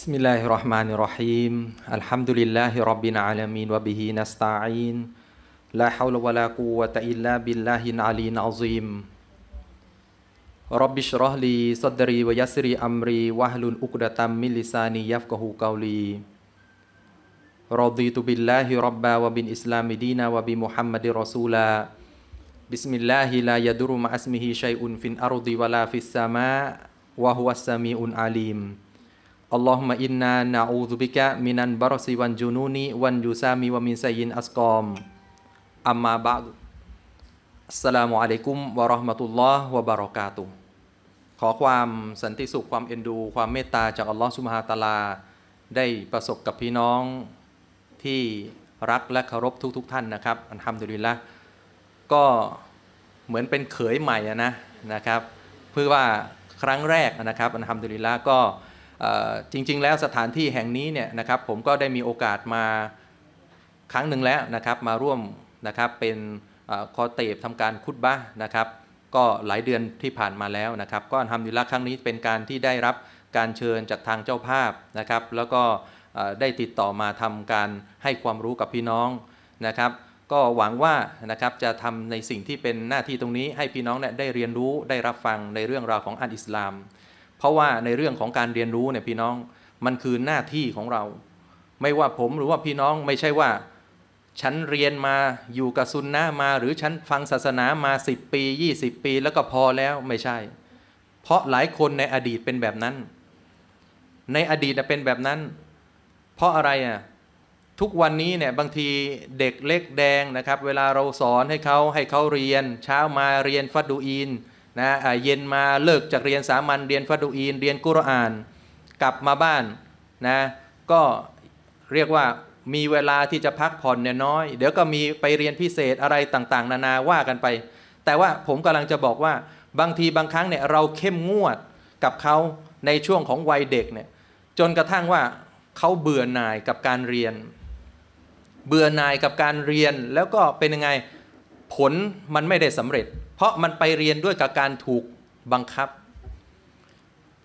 بسم الله الرحمن الرحيم الحمد لله رب العالمين وبه نستعين لا حول ولا قوة إلا بالله العلي العظيم رب اشرح لي صدري ويسر أمري واحلل عقدة من لساني يفقه قولي رضيت بالله ربا وبالإسلام دينا وبمحمد رسولا بسم الله لا يدر مع اسمه شيء في الأرض ولا في السماء وهو السميع العليم อัลลอฮุมะอินนานาอูซุบิกะ มินันบารอซิวันจูนูนีวันยูซามีวามินไซยิน อัสกอมอัมมาบะัสลามุอะลัยกุมวะราะห์มะตุลลอฮ์วะบารอกาตุขอความสันติสุขความเอ็นดู ความเมตตาจากอัลลอฮ์ซุบฮาตาลา ได้ประสบกับพี่น้องที่รักและเคารพทุกๆทท่านนะครับ อันทำดุลิลละก็เหมือนเป็นเขยใหม่นะนะครับ เพื่อว่าครั้งแรกนะครับ อันทำดุลิลละก็จริงๆแล้วสถานที่แห่งนี้เนี่ยนะครับผมก็ได้มีโอกาสมาครั้งหนึ่งแล้วนะครับมาร่วมนะครับเป็นคอเตบทำการคุดบ้านะครับก็หลายเดือนที่ผ่านมาแล้วนะครับก็ทำดีละครั้งนี้เป็นการที่ได้รับการเชิญจากทางเจ้าภาพนะครับแล้วก็ได้ติดต่อมาทำการให้ความรู้กับพี่น้องนะครับก็หวังว่านะครับจะทำในสิ่งที่เป็นหน้าที่ตรงนี้ให้พี่น้องเนี่ยได้เรียนรู้ได้รับฟังในเรื่องราวของอันอิสลามเพราะว่าในเรื่องของการเรียนรู้เนี่ยพี่น้องมันคือหน้าที่ของเรา ไม่ว่าผม หรือว่าพี่น้องไม่ใช่ว่า ฉันเรียนมาอยู่กับซุนนะมาหรือฉันฟังศาสนามา 10 ปี 20 ปีแล้วก็พอแล้วไม่ใช่ เพราะหลายคนในอดีตเป็นแบบนั้น ในอดีตเป็นแบบนั้น เพราะอะไรอ่ะทุกวันนี้เนี่ยบางทีเด็กเล็กแดงนะครับเวลาเราสอนให้เขาให้เขาเรียน เช้ามาเรียนฟัดดูอินนะเย็นมาเลิกจากเรียนสามัญเรียนฟาดูอีนเรียนกุรอาน กลับมาบ้านนะก็เรียกว่ามีเวลาที่จะพักผ่อนเนี่ยน้อย เดี๋ยวก็มีไปเรียนพิเศษอะไรต่างๆ นานาว่ากันไป แต่ว่าผมกำลังจะบอกว่าบางทีบางครั้งเนี่ย เราเข้มงวดกับเขาในช่วงของวัยเด็กเนี่ยจนกระทั่งว่าเขาเบื่อหน่ายกับการเรียน เบื่อหน่ายกับการเรียน แล้วก็เป็นยังไงผลมันไม่ได้สำเร็จเพราะมันไปเรียนด้วยกับการถูกบังคับ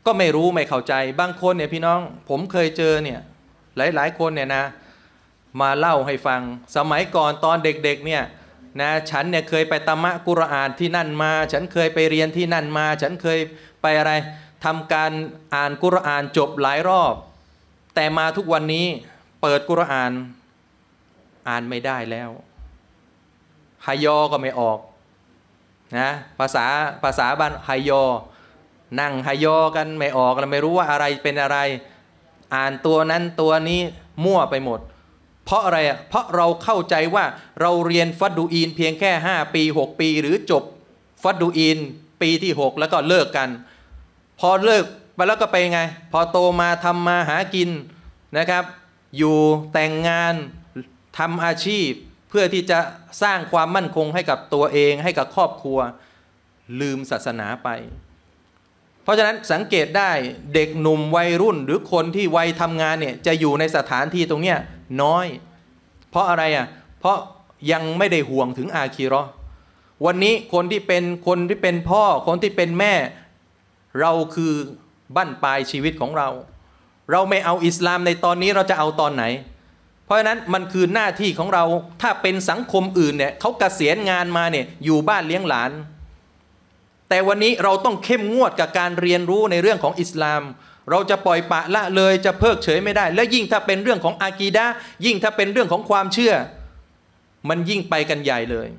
ก็ไม่รู้ ไม่เข้าใจบางคนเนี่ยพี่น้องผมเคยเจอเนี่ยหลายหลายคนเนี่ยนะ มาเล่าให้ฟัง สมัยก่อนตอนเด็กๆเนี่ยนะฉันเนี่ยเคยไปตมะกุรอานที่นั่นมา ฉันเคยไปเรียนที่นั่นมา ฉันเคยไปอะไรทำการอ่านกุรอานจบหลายรอบ แต่มาทุกวันนี้เปิดกุรอานอ่านไม่ได้แล้วฮายอก็ไม่ออกนะภาษาภาษาบ้านไฮโยนั่งไฮโยกันไม่ออกเราไม่รู้ว่าอะไรเป็นอะไร อ่านตัวนั้นตัวนี้มั่วไปหมด เพราะอะไร อ่ะเพราะเราเข้าใจว่าเราเรียนฟัดดูอีนเพียงแค่ 5 ปี 6 ปี หรือจบฟัดดูอีนปีที่ 6แล้วก็เลิกกัน พอเลิกไปแล้วก็ไปไง พอโตมาทำมาหากินนะครับ อยู่แต่งงานทำอาชีพพื่อที่จะสร้างความมั่นคงให้กับตัวเองให้กับครอบครัวลืมศาสนาไป เพราะฉะนั้นสังเกตได้เด็กหนุ่มวัยรุ่นหรือคนที่วัยทำงานเนี่ยจะอยู่ในสถานที่ตรงเนี้ยน้อย เพราะอะไรอ่ะเพราะยังไม่ได้ห่วงถึงอาคีรอวันนี้คนที่เป็น คนที่เป็นพ่อคนที่เป็นแม่ เราคือบั้นปลายชีวิตของเรา เราไม่เอาอิสลามในตอนนี้เราจะเอาตอนไหนเพราะฉะนั้นมันคือหน้าที่ของเราถ้าเป็นสังคมอื่นเนี่ยเขากเกษียณงานมาเนี่ยอยู่บ้านเลี้ยงหลาน แต่วันนี้เราต้องเข้มงวดกับการเรียนรู้ในเรื่องของอิสลาม เราจะปล่อยปะละเลยจะเพิกเฉยไม่ได้ และยิ่งถ้าเป็นเรื่องของอากีดะยิ่งถ้าเป็นเรื่องของความเชื่อ มันยิ่งไปกันใหญ่เลย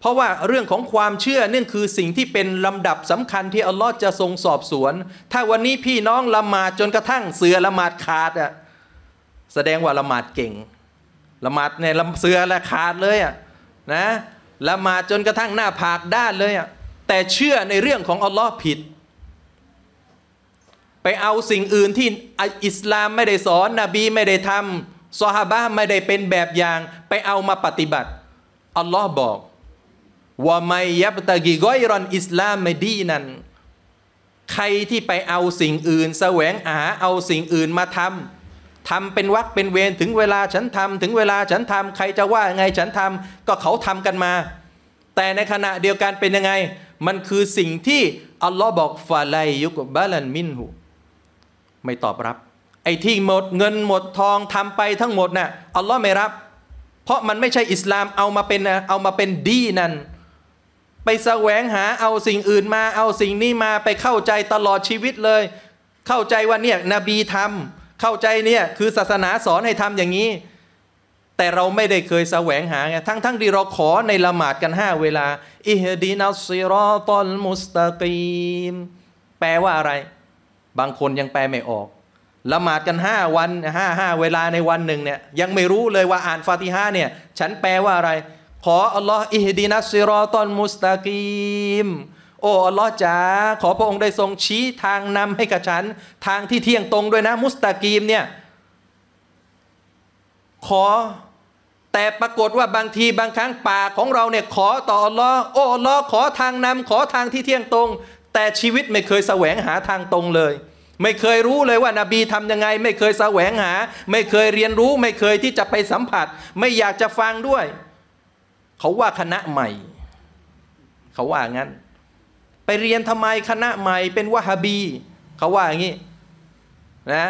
เพราะว่าเรื่องของความเชื่อเนื่องคือสิ่งที่เป็นลำดับสำคัญที่อัลลอฮ์จะทรงสอบสวน ถ้าวันนี้พี่น้องละหมาดจนกระทั่งเสือละหมาดขาดอะ่ะแสดงว่าละหมาดเก่ง ละหมาดในลำเสือละขาดเลยอ่ะนะ ละหมาดจนกระทั่งหน้าผากด้านเลยอ่ะ แต่เชื่อในเรื่องของอัลลอฮ์ผิด ไปเอาสิ่งอื่นที่อิสลามไม่ได้สอน นบีไม่ได้ทำซอฮาบะไม่ได้เป็นแบบอย่าง ไปเอามาปฏิบัติ อัลลอฮ์บอก ว่าไม่ยับตะกิกอยรอนอิสลามไม่ดีนั้นใครที่ไปเอาสิ่งอื่น แสวงหาเอาสิ่งอื่นมาทำทำเป็นวักเป็นเวรถึงเวลาฉันทำถึงเวลาฉันทำใครจะว่าไงฉันทำก็เขาทำกันมา แต่ในขณะเดียวกันเป็นยังไง มันคือสิ่งที่อัลลอฮ์บอกฟาไลยุกบาลันมินหูไม่ตอบรับ ไอ้ที่หมดเงินหมดทองทำไปทั้งหมดนะ่ะอัลลอฮ์ไม่รับ เพราะมันไม่ใช่อิสลามเอามาเป็นเอามาเป็นดีนั่นไปแสวงหาเอาสิ่งอื่นมา เอาสิ่งนี้มาไปเข้าใจตลอดชีวิตเลย เข้าใจว่าเนี่ยนบีทำเข้าใจเนี่ย คือศาสนาสอนให้ทำอย่างนี้ แต่เราไม่ได้เคยแสวงหาไงทั้ง ทั้งที่เราขอในละหมาดกัน 5 เวลาอิฮดีนัสซิรอตอลมุสตะกีม แปลว่าอะไร บางคนยังแปลไม่ออก ละหมาดกัน 5 วัน5 5เวลาในวันหนึ่งเนี่ยยังไม่รู้เลยว่าอ่านฟาติฮาเนี่ย ฉันแปลว่าอะไรขออัลลอฮ์อิฮดีนัสซิรอตอลมุสตะกีมโอ้อัลลอฮ์จ๋าขอพระองค์ได้ทรงชี้ทางนำให้กับฉัน ทางที่เที่ยงตรงด้วยนะ มุสตากีมเนี่ย ขอ แต่ปรากฏว่าบางทีบางครั้งปากของเราเนี่ยขอต่ออัลลอฮ์โอ้อัลลอฮ์ขอทางนำ ขอทางที่เที่ยงตรง แต่ชีวิตไม่เคยแสวงหาทางตรงเลย ไม่เคยรู้เลยว่านาบีทำยังไง ไม่เคยแสวงหา ไม่เคยเรียนรู้ไม่เคยที่จะไปสัมผัส ไม่อยากจะฟังด้วย เขาว่าคณะใหม่ เขาว่างั้นไปเรียนทำไมคณะใหม่เป็นวะฮาบี เขาว่าอย่างนี้นะ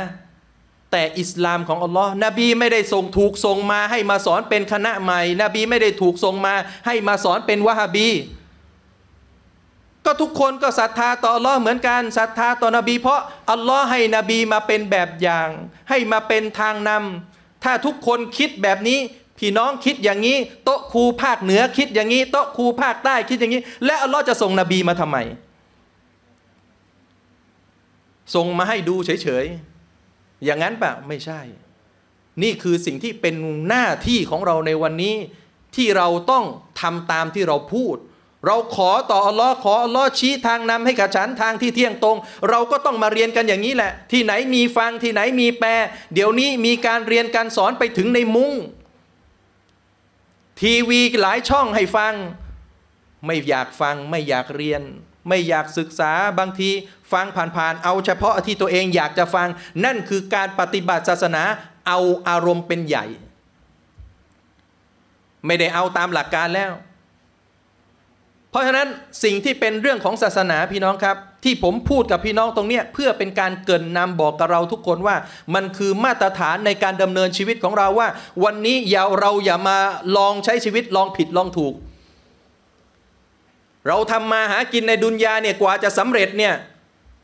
แต่อิสลามของอัลลอฮ์นบีไม่ได้ส่งถูกส่งมา ให้มาสอนเป็นคณะใหม่ นบีไม่ได้ถูกส่งมา ให้มาสอนเป็นวะฮาบี ก็ทุกคนก็ศรัทธาต่ออัลลอฮ์เหมือนกันศรัทธาต่อนบี เพราะอัลลอฮ์ให้ นบีมาเป็นแบบอย่าง ให้มาเป็นทางนำ ถ้าทุกคนคิดแบบนี้พี่น้องคิดอย่างนี้โต๊ะครูภาคเหนือคิดอย่างนี้โต๊ะครูภาคใต้คิดอย่างนี้ และอัลลอฮ์จะส่งนบีมาทำไมส่งมาให้ดูเฉยๆอย่างนั้นปะไม่ใช่ นี่คือสิ่งที่เป็นหน้าที่ของเราในวันนี้ ที่เราต้องทำตามที่เราพูด เราขอต่ออัลลอฮ์ขออัลลอฮ์ชี้ทางนำให้กับฉันทางที่เที่ยงตรง เราก็ต้องมาเรียนกันอย่างนี้แหละ ที่ไหนมีฟัง ที่ไหนมีแปลเดี๋ยวนี้มีการเรียนการสอนไปถึงในมุง้งทีวีหลายช่องให้ฟัง ไม่อยากฟังไม่อยากเรียน ไม่อยากศึกษาบางที ฟังผ่านๆเอาเฉพาะที่ตัวเองอยากจะฟัง นั่นคือการปฏิบัติศาสนาเอาอารมณ์เป็นใหญ่ ไม่ได้เอาตามหลักการแล้ว เพราะฉะนั้นสิ่งที่เป็นเรื่องของศาสนาพี่น้องครับที่ผมพูดกับพี่น้องตรงเนี้ยเพื่อเป็นการเกินนำบอกกับเราทุกคนว่า มันคือมาตรฐานในการดำเนินชีวิตของเราว่าวันนี้อย่าเราอย่ามาลองใช้ชีวิตลองผิดลองถูก เราทำมาหากินในดุนยาเนี่ยกว่าจะสำเร็จเนี่ย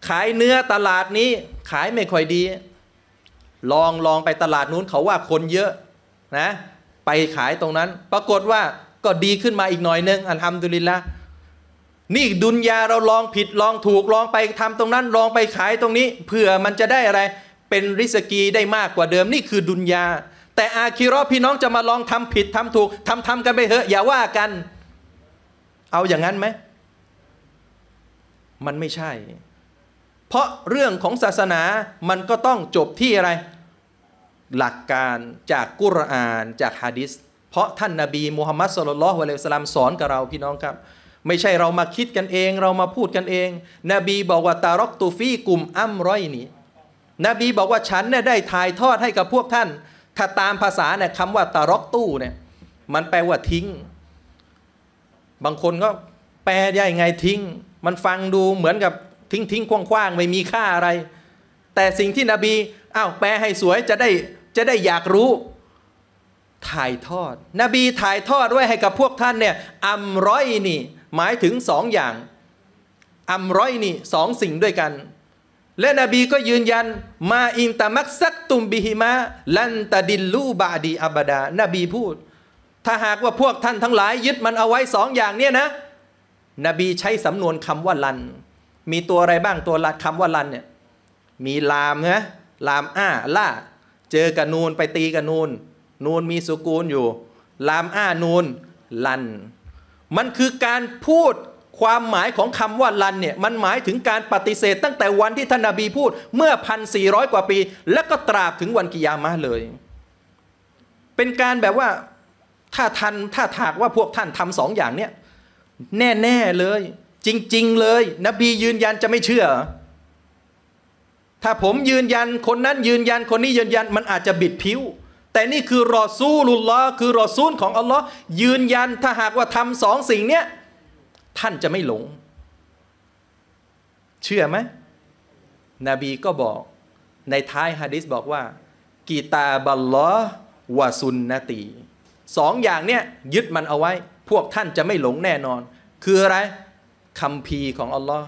ขายเนื้อตลาดนี้ขายไม่ค่อยดี ลองลองไปตลาดนู้นเขาว่าคนเยอะนะไปขายตรงนั้น ปรากฏว่าก็ดีขึ้นมาอีกหน่อยนึงอันทำดุลินละนี่ดุนยาเราลองผิด ลองถูกลองไปทำตรงนั้นลองไปขายตรงนี้เผื่อมันจะได้อะไร เป็นริสกีได้มากกว่าเดิมนี่คือดุนยาแต่อาคิรอพี่น้องจะมาลองทำผิด ทำถูกทำทำกันไปเถอะอย่าว่ากัน เอาอย่างนั้นไหมมันไม่ใช่ เพราะเรื่องของศาสนามันก็ต้องจบที่อะไร หลักการจากกุรอานจากฮะดิษเพราะท่านนาบีมูฮัมมัดสุลลัลฮุอะลัยฮิสลามสอนกับเราพี่น้องครับไม่ใช่เรามาคิดกันเอง เรามาพูดกันเอง นบีบอกว่า ตารอกตูฟีกลุ่มอัมร้อยนี้นบีบอกว่าฉันเนี่ยได้ถ่ายทอดให้กับพวกท่าน ถ้าตามภาษาเนี่ยคำว่าตารอกตู้เนี่ยมันแปลว่าทิ้ง บางคนก็แปลได้ไงทิ้ง มันฟังดูเหมือนกับทิ้งทิ้งคว่างๆไม่มีค่าอะไร แต่สิ่งที่นบีอ้าวแปลให้สวยจะได้จะได้อยากรู้ ถ่ายทอด นบีถ่ายทอดไว้ให้กับพวกท่านเนี่ยอัมร้อยนี่หมายถึงสองอย่างอัมร้อยนี่สองสิ่งด้วยกัน และนบีก็ยืนยัน มาอินตามักซักตุมบิฮิมา ลันตะดินลูบาดีอับดา นบีพูด ถ้าหากว่าพวกท่านทั้งหลาย ยึดมันเอาไว้สองอย่างเนี่ยนะ นบีใช้สำนวนคำว่าลัน มีตัวอะไรบ้างตัวลัดคำว่าลันเนี่ยมีลามนะลามอ้าล่าเจอกับนูนไปตีกับนูนนูนมีสุกูลอยู่ ลามอ้านูนลันมันคือการพูดความหมายของคำว่าลันเนี่ยมันหมายถึงการปฏิเสธตั้งแต่วันที่ท่านนาบีพูดเมื่อ1,400กว่าปีแล้วก็ตราบถึงวันกิยามะเลย เป็นการแบบว่าถ้าทัน ถ้าถากว่าพวกท่านทำสองอย่างเนี่ยแน่ๆ เลย จริง ๆเลย นบียืนยันจะไม่เชื่อ ถ้าผมยืนยันคนนั้นยืนยัน คนนี้ยืนยันมันอาจจะบิดผิวแต่นี่คือรอซูลุลลอฮ์คือรอซูลของอัลลอฮ์ยืนยันถ้าหากว่าทำสองสิ่งเนี้ย ท่านจะไม่หลง เชื่อไหมนบีก็บอก ในท้ายฮะดิษบอกว่ากีตาบัลลอฮ์วาซุนนตีสองอย่างเนี้ยยึดมันเอาไว้ พวกท่านจะไม่หลงแน่นอน คืออะไรคำพีของอัลลอฮ์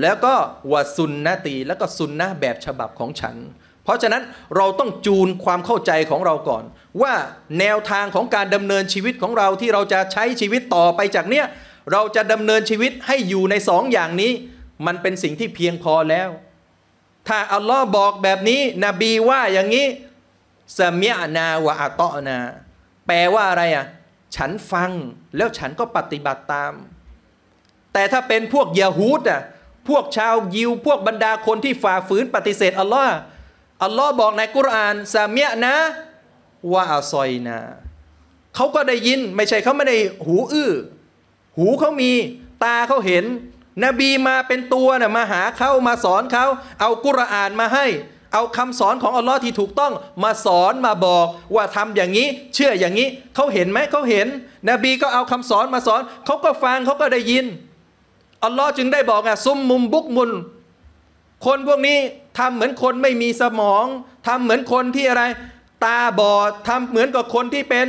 แล้วก็วาซุนนตี แล้วก็ซุนนะแบบฉบับของฉันเพราะฉะนั้นเราต้องจูนความเข้าใจของเราก่อน ว่าแนวทางของการดำเนินชีวิตของเราที่เราจะใช้ชีวิตต่อไปจากเนี้ยเราจะดำเนินชีวิตให้อยู่ในสองอย่างนี้ มันเป็นสิ่งที่เพียงพอแล้ว ถ้าอัลลอฮ์บอกแบบนี้นบีว่าอย่างนี้สมียนาวะอัตตนาแปลว่าอะไรอ่ะฉันฟังแล้วฉันก็ปฏิบัติตาม แต่ถ้าเป็นพวกยาฮูดอ่ะพวกชาวยิวพวกบรรดาคนที่ฝ่าฝืนปฏิเสธอัลลอฮ์อัลลอฮ์บอกในกุรานซาเมียนะวาอาซอยนาเขาก็ได้ยิน ไม่ใช่เขาไม่ได้หูอื้อหูเขามี ตาเขาเห็น นบีมาเป็นตัวนะ่มาหาเขามาสอนเขา เอากุรานมาให้ เอาคำสอนของอัลลอฮ์ที่ถูกต้องมาสอนมาบอก ว่าทำอย่างนี้ เชื่ออย่างนี้ เขาเห็นไหมเขาเห็น นบีก็เอาคำสอนมาสอนเขาก็ฟังเขาก็ได้ยินอัลลอฮ์จึงได้บอกอ่ะซุมมุมบุกมุนคนพวกนี้ทำเหมือนคนไม่มีสมองทำเหมือนคนที่อะไร ตาบอดทำเหมือนกับคนที่เป็น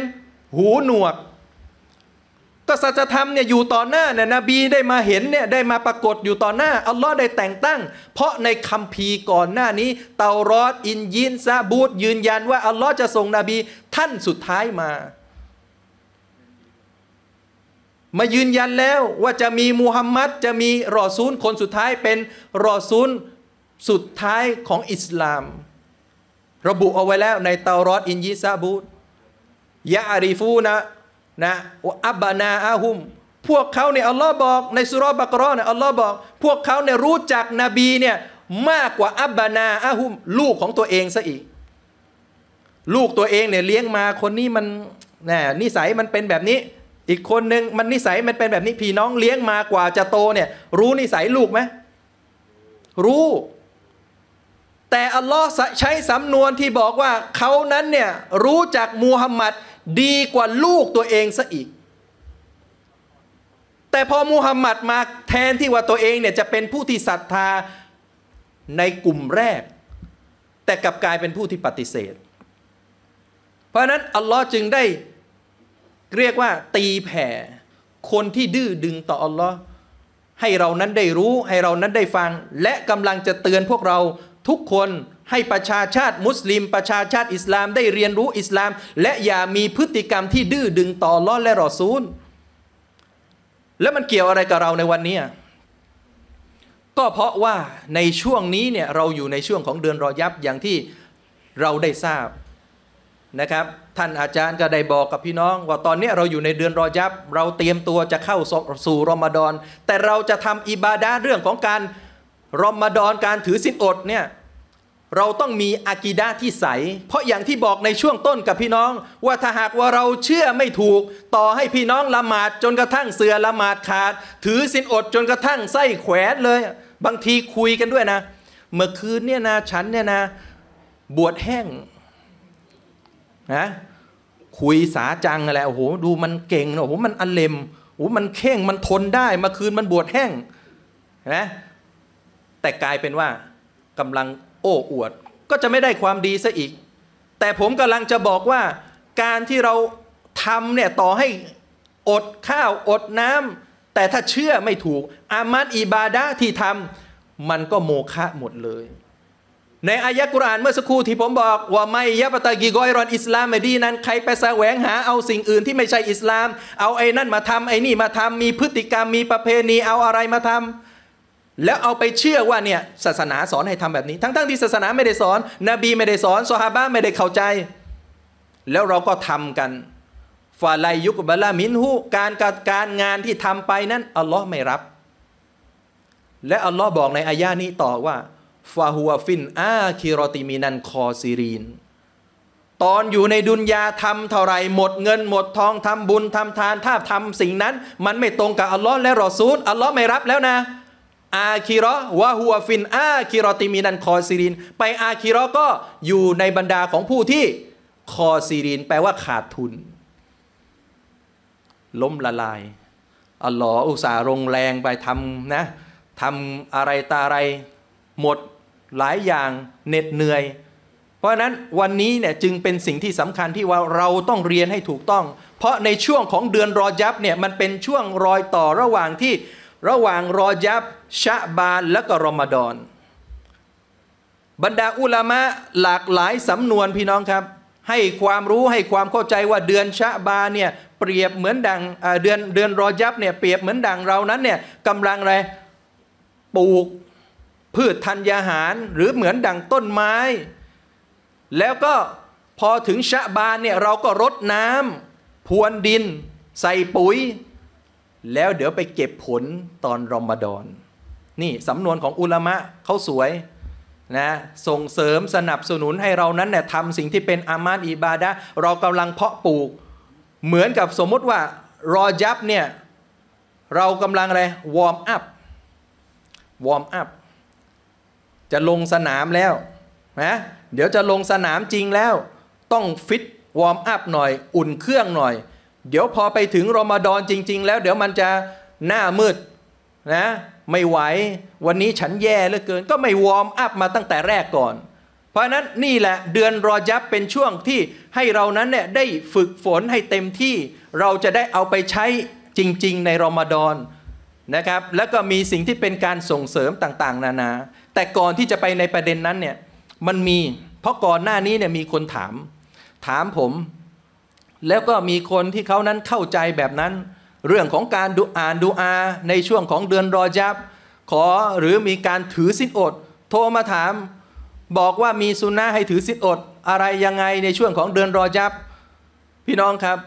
หูหนวก ก็สัจธรรมเนี่ยอยู่ต่อหน้าเนี่ยนบีได้มาเห็นเนี่ยได้มาปรากฏอยู่ต่อหน้า อัลลอฮ์ได้แต่งตั้ง เพราะในคัมภีร์ก่อนหน้านี้ เตารอดอินยินซาบูดยืนยันว่าอัลลอฮ์จะส่งนบีท่านสุดท้ายมา มายืนยันแล้วว่าจะมีมูฮัมมัดจะมีรอซูลคนสุดท้ายเป็นรอซูลสุดท้ายของอิสลาม ระบุเอาไว้แล้ว ในเตารอดอินยิซาบูตยะอาริฟูนะนะอับบานาอาหุม พวกเขาเนี่ยอัลลอฮ์บอกในสุรบักรอเนี่ยอัลลอฮ์บอก พวกเขาเนี่ยรู้จักนบีเนี่ยมากกว่าอับบานาอาหุมลูกของตัวเองซะอีก ลูกตัวเองเนี่ยเลี้ยงมาคนนี้มันนะนิสัยมันเป็นแบบนี้ อีกคนหนึ่งมันนิสัยมันเป็นแบบนี้พี่น้องเลี้ยงมากว่าจะโตเนี่ย รู้นิสัยลูกไหมรู้แต่อัลลอฮ์ใช้สำนวนที่บอกว่าเขานั้นเนี่ยรู้จักมูฮัมหมัดดีกว่าลูกตัวเองซะอีก แต่พอมูฮัมหมัดมาแทนที่ว่าตัวเองเนี่ย จะเป็นผู้ที่ศรัทธาในกลุ่มแรก แต่กลับกลายเป็นผู้ที่ปฏิเสธ เพราะนั้นอัลลอฮ์จึงได้เรียกว่าตีแผ่ คนที่ดื้อดึงต่ออัลลอฮ์ให้เรานั้นได้รู้ให้เรานั้นได้ฟังและกำลังจะเตือนพวกเราทุกคนให้ประชาชาติมุสลิมประชาชาติอิสลามได้เรียนรู้อิสลาม และอย่ามีพฤติกรรมที่ดื้อดึงต่อล้อและรอซูล แล้วมันเกี่ยวอะไรกับเราในวันนี้ ก็เพราะว่าในช่วงนี้เนี่ยเราอยู่ในช่วงของเดือนรอยับอย่างที่เราได้ทราบนะครับ ท่านอาจารย์ก็ได้บอกกับพี่น้อง ว่าตอนนี้เราอยู่ในเดือนรอยับ เราเตรียมตัวจะเข้าสู่รอมฎอนแต่เราจะทำอิบาดาเรื่องของการรอมฎอนการถือสินอดเนี่ยเราต้องมีอากีดาที่ใส เพราะอย่างที่บอกในช่วงต้นกับพี่น้อง ว่าถ้าหากว่าเราเชื่อไม่ถูกต่อให้พี่น้องละหมาดจนกระทั่งเสือละหมาดขาด ถือสินอดจนกระทั่งไส้แขวนเลย บางทีคุยกันด้วยนะ เมื่อคืนเนี่ยนะฉันเนี่ยนะบวชแห้งนะคุยสาจังอะไรโอ้โหดูมันเก่งโอ้โหมันอเลมโอ้โหมันเข่งมันทนได้ เมื่อคืนมันบวชแห้งนะแต่กลายเป็นว่ากำลังโอ้ อวด ก็จะไม่ได้ความดีซะอีก แต่ผมกำลังจะบอกว่าการที่เราทำเนี่ยต่อให้อดข้าวอดน้ำ แต่ถ้าเชื่อไม่ถูก อามัดอิบาดะที่ทำมันก็โมฆะหมดเลย ในอายะกุรานเมื่อสักครู่ที่ผมบอกว่าไม่ยะปตากีกอยรอนอิสลามไม่ดีนั้น ใครไปแสวงหาเอาสิ่งอื่นที่ไม่ใช่อิสลามเอาไอ้นั่นมาทำไอ้นี่มาทำมีพฤติกรรมมีประเพณีเอาอะไรมาทำแล้วเอาไปเชื่อว่าเนี่ยศาสนาสอนให้ทำแบบนี้ ทั้งๆทที่ศาสนาไม่ได้สอนนบีไม่ได้สอนซอฮาบะไม่ได้เข้าใจ แล้วเราก็ทำกันฟาไลยุกบลามินหูการการงานที่ทำไปนั้นอัลลอฮ์ไม่รับ และอัลลอฮ์บอกในอายานี้ต่อว่าฟาฮัวฟินอาคิรอติมินันคอซีรีน ตอนอยู่ในดุนยาทำเท่าไรหมดเงินหมดทองทำบุญทำทานถ้าทำสิ่งนั้น มันไม่ตรงกับอัลลอฮ์และรอซูล อัลลอฮ์ไม่รับแล้วนะอาคิรอวะฮัวฟินอาคิรอติมินันคอซีริน ไปอาคิรอก็อยู่ในบรรดาของผู้ที่คอซีรินแปลว่าขาดทุน ล้มละลายอัลลอฮ์อุตสาหรงแรงไปทำนะทำอะไรตาอะไรหมดหลายอย่างเหน็ดเหนื่อย เพราะนั้นวันนี้เนี่ยจึงเป็นสิ่งที่สำคัญที่ว่าเราต้องเรียนให้ถูกต้อง เพราะในช่วงของเดือนรอยับเนี่ยมันเป็นช่วงรอยต่อระหว่างที่ระหว่างรอยับ ชะบานและก็รอมฎอนบรรดาอุลามะหลากหลายสำนวนพี่น้องครับ ให้ความรู้ให้ความเข้าใจว่าเดือนชะบานเนี่ยเปรียบเหมือนดังเดือนเดือนรอยับเนี่ยเปรียบเหมือนดังเรานั้นเนี่ยกำลังอะไรปลูกพืชธัญญาหารหรือเหมือนดังต้นไม้ แล้วก็พอถึงชะบานเนี่ยเราก็รดน้ำพรวนดิน ใส่ปุ๋ยแล้วเดี๋ยวไปเก็บผลตอนรอมฎอนนี่สำนวนของอุลามะเขาสวยนะ ส่งเสริมสนับสนุนให้เรานั้นเนี่ยทำสิ่งที่เป็นอามานอิบาดะเรากำลังเพาะปลูก เหมือนกับสมมติว่ารอยับเนี่ยเรากำลังอะไรวอร์มอัพวอร์มอัพจะลงสนามแล้วนะเดี๋ยวจะลงสนามจริงแล้ว ต้องฟิตวอร์มอัพหน่อย อุ่นเครื่องหน่อยเดี๋ยวพอไปถึง รอมฎอนจริง ๆ แล้ว เดี๋ยวมันจะหน้ามืดนะไม่ไหววันนี้ฉันแย่เหลือเกิน ก็ไม่วอร์มอัพมาตั้งแต่แรกก่อน เพราะนั้นนี่แหละเดือนรอยับเป็นช่วงที่ให้เรานั้นเนี่ยได้ฝึกฝนให้เต็มที่เราจะได้เอาไปใช้จริง ๆ ในรอมฎอนนะครับ แล้วก็มีสิ่งที่เป็นการส่งเสริมต่างๆ นานา แต่ก่อนที่จะไปในประเด็นนั้นเนี่ยมันมีเพราะก่อนหน้านี้เนี่ยมีคนถาม ถามผมแล้วก็มีคนที่เขานั้นเข้าใจแบบนั้น เรื่องของการดูอ่านดูอาในช่วงของเดือนรอยับขอหรือมีการถือสิทอด โทรมาถาม บอกว่ามีสุนนะให้ถือสิทอด อะไรยังไงในช่วงของเดือนรอยับพี่น้องครับ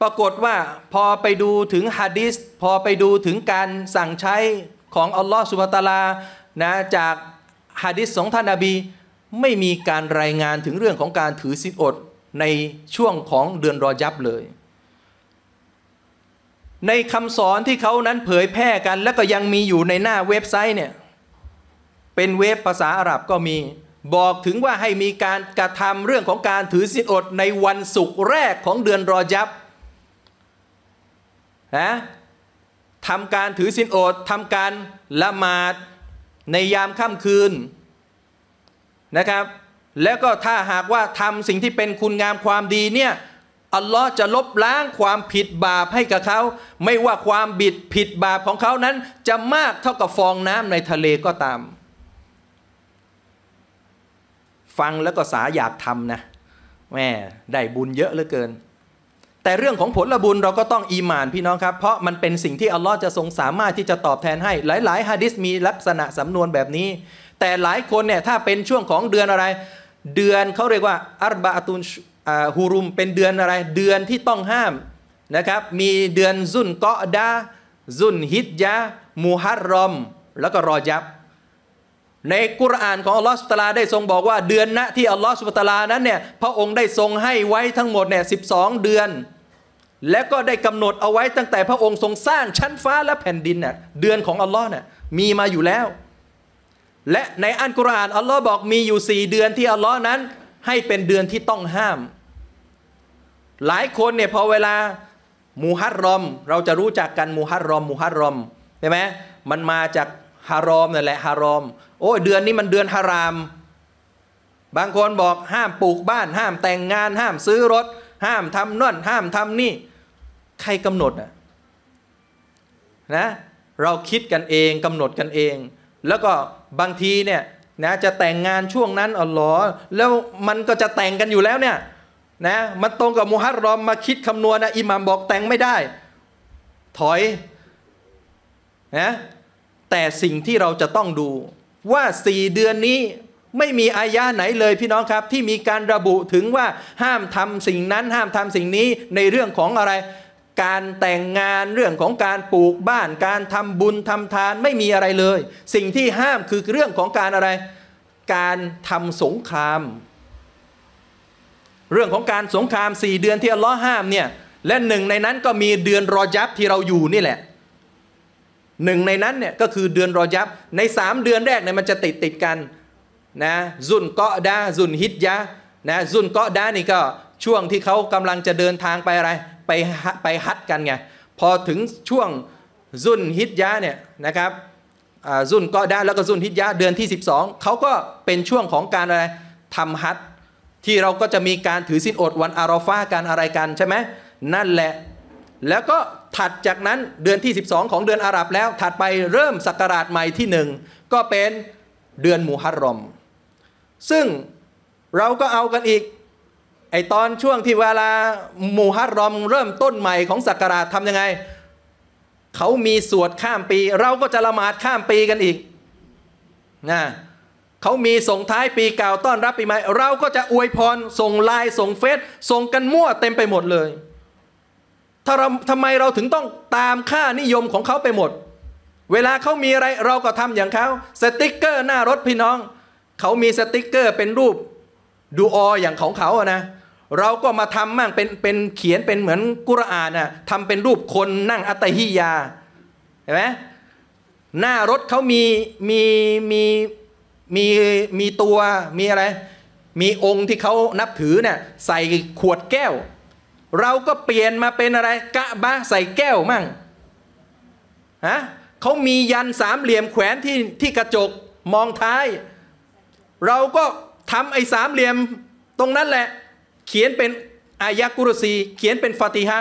ปรากฏว่าพอไปดูถึงฮะดิษพอไปดูถึงการสั่งใช้ของอัลลอฮฺสุบตาลานะจากฮะดิษสองท่านอบี ไม่มีการรายงานถึงเรื่องของการถือสิทอดในช่วงของเดือนรอยับเลย ในคำสอนที่เขานั้นเผยแพร่กันแล้วก็ยังมีอยู่ในหน้าเว็บไซต์เนี่ย เป็นเว็บภาษาอาหรับก็มี บอกถึงว่าให้มีการกระทำเรื่องของการถือศีลอดในวันศุกร์แรกของเดือนรอยับนะทำการถือศีลอดทำการละหมาดในยามค่ำคืนนะครับแล้วก็ถ้าหากว่าทำสิ่งที่เป็นคุณงามความดีเนี่ย อัลลอฮ์จะลบล้างความผิดบาปให้กับเขา ไม่ว่าความบิดผิดบาปของเขานั้นจะมากเท่ากับฟองน้ำในทะเลก็ตาม ฟังแล้วก็สาอยากทำนะแม่ได้บุญเยอะเหลือเกิน แต่เรื่องของผลบุญเราก็ต้องอีมานพี่น้องครับ เพราะมันเป็นสิ่งที่อัลลอฮ์จะทรงสามารถที่จะตอบแทนให้ หลายๆฮะดิษมี ลักษณะสำนวนแบบนี้ แต่หลายคนเนี่ยถ้าเป็นช่วงของเดือนอะไรเดือนเขาเรียกว่าอัรบาตุนฮูรุมเป็นเดือนอะไรเดือนที่ต้องห้ามนะครับ มีเดือนซุนเกาะดาซุนฮิจยะมูฮัรรอมแล้วก็รอยับ ในกุรานของอัลลอฮฺสุบตาลาได้ทรงบอกว่าเดือนนะที่อัลลอฮฺสุบตาลานั้นเนี่ยพระองค์ได้ทรงให้ไว้ทั้งหมดเนี่ยสิเดือน และก็ได้กำหนดเอาไว้ตั้งแต่พระองค์ทรงสร้างชั้นฟ้าและแผ่นดินเน่ยเดือนของอัลลอฮ์นี่ยมีมาอยู่แล้วและในอันกุรอานอัลลอฮ์บอกมีอยู่สี่เดือนที่อัลลอฮ์นั้นให้เป็นเดือนที่ต้องห้าม หลายคนเนี่ยพอเวลา มูฮัตรอม เราจะรู้จักกันมูฮัตรอมมูฮัตรอมใช่ไหมมันมาจากฮารอมนั่นแหละฮารอม โอ้เดือนนี้มันเดือนฮาราม บางคนบอกห้ามปลูกบ้าน ห้ามแต่งงานห้ามซื้อรถ ห้ามทำนั่นห้ามทำนี่ใครกำหนดนะนะเราคิดกันเองกำหนดกันเองแล้วก็บางทีเนี่ยนะจะแต่งงานช่วงนั้นอ๋อหรอแล้วมันก็จะแต่งกันอยู่แล้วเนี่ยนะมันตรงกับมุฮัรรอม มาคิดคำนวณนะอิหมามบอกแต่งไม่ได้ ถอยนะแต่สิ่งที่เราจะต้องดู ว่าสี่เดือนนี้ไม่มีอายะไหนเลยพี่น้องครับ ที่มีการระบุถึงว่าห้ามทำสิ่งนั้น ห้ามทำสิ่งนี้ในเรื่องของอะไรการแต่งงานเรื่องของการปลูกบ้านการทำบุญทำทานไม่มีอะไรเลย สิ่งที่ห้ามคือเรื่องของการอะไร การทำสงคราม เรื่องของการสงครามสี่เดือนที่อัลลอฮ์ห้ามเนี่ยและหนึ่งในนั้นก็มีเดือนรอยับที่เราอยู่นี่แหละหนึ่งในนั้นเนี่ยก็คือเดือนรอยับในสามเดือนแรกเนี่ยมันจะติดติดกันนะซุนเกาะดาซุนฮิตยะนะซุนเกาะดานี่ก็ช่วงที่เขากำลังจะเดินทางไปอะไรไปไป ฮัดกันไงพอถึงช่วงซุนฮิตยะเนี่ยนะครับซุนก็ได้แล้วก็ซุนฮิตยะเดือนที่ 12เขาก็เป็นช่วงของการอะไรทำฮัตที่เราก็จะมีการถือสินอดวันอารอฟาการอะไรกันใช่ไหมนั่นแหละ แล้วก็ถัดจากนั้นเดือนที่ 12 ของเดือนอาหรับแล้ว ถัดไปเริ่มสักราชใหม่ที่1ก็เป็นเดือนมูฮัรรอมซึ่งเราก็เอากันอีกไอตอนช่วงที่เวลามูฮัตรอม เริ่มต้นใหม่ของศักราชทำยังไงเขามีสวดข้ามปี เราก็จะละหมาดข้ามปีกันอีกนะเขามีส่งท้ายปีเก่าต้อนรับปีใหม่ เราก็จะอวยพรส่งไลน์ส่งเฟซส่งกันมั่วเต็มไปหมดเลย ถ้าเราทำไมเราถึงต้องตามค่านิยมของเขาไปหมด เวลาเขามีอะไรเราก็ทำอย่างเขาสติกเกอร์หน้ารถพี่น้องเขามีสติกเกอร์เป็นรูป ดูออย่างของเขาอะนะเราก็มาทำมั่งเป็นเป็นเขียนเป็นเหมือนกุรอานนะทำเป็นรูปคนนั่งอัตฮิยาเห็นไหมหน้ารถเขามีมีมีมีมีตัวมีอะไร มีองค์ที่เขานับถือเนี่ยใส่ขวดแก้ว เราก็เปลี่ยนมาเป็นอะไรกะบะใส่แก้วมั่งฮะเขามียันสามเหลี่ยมแขวนที่ที่กระจกมองท้าย เราก็ทำไอ้สามเหลี่ยมตรงนั้นแหละเขียนเป็นอายะกุรซีเขียนเป็นฟาติฮะ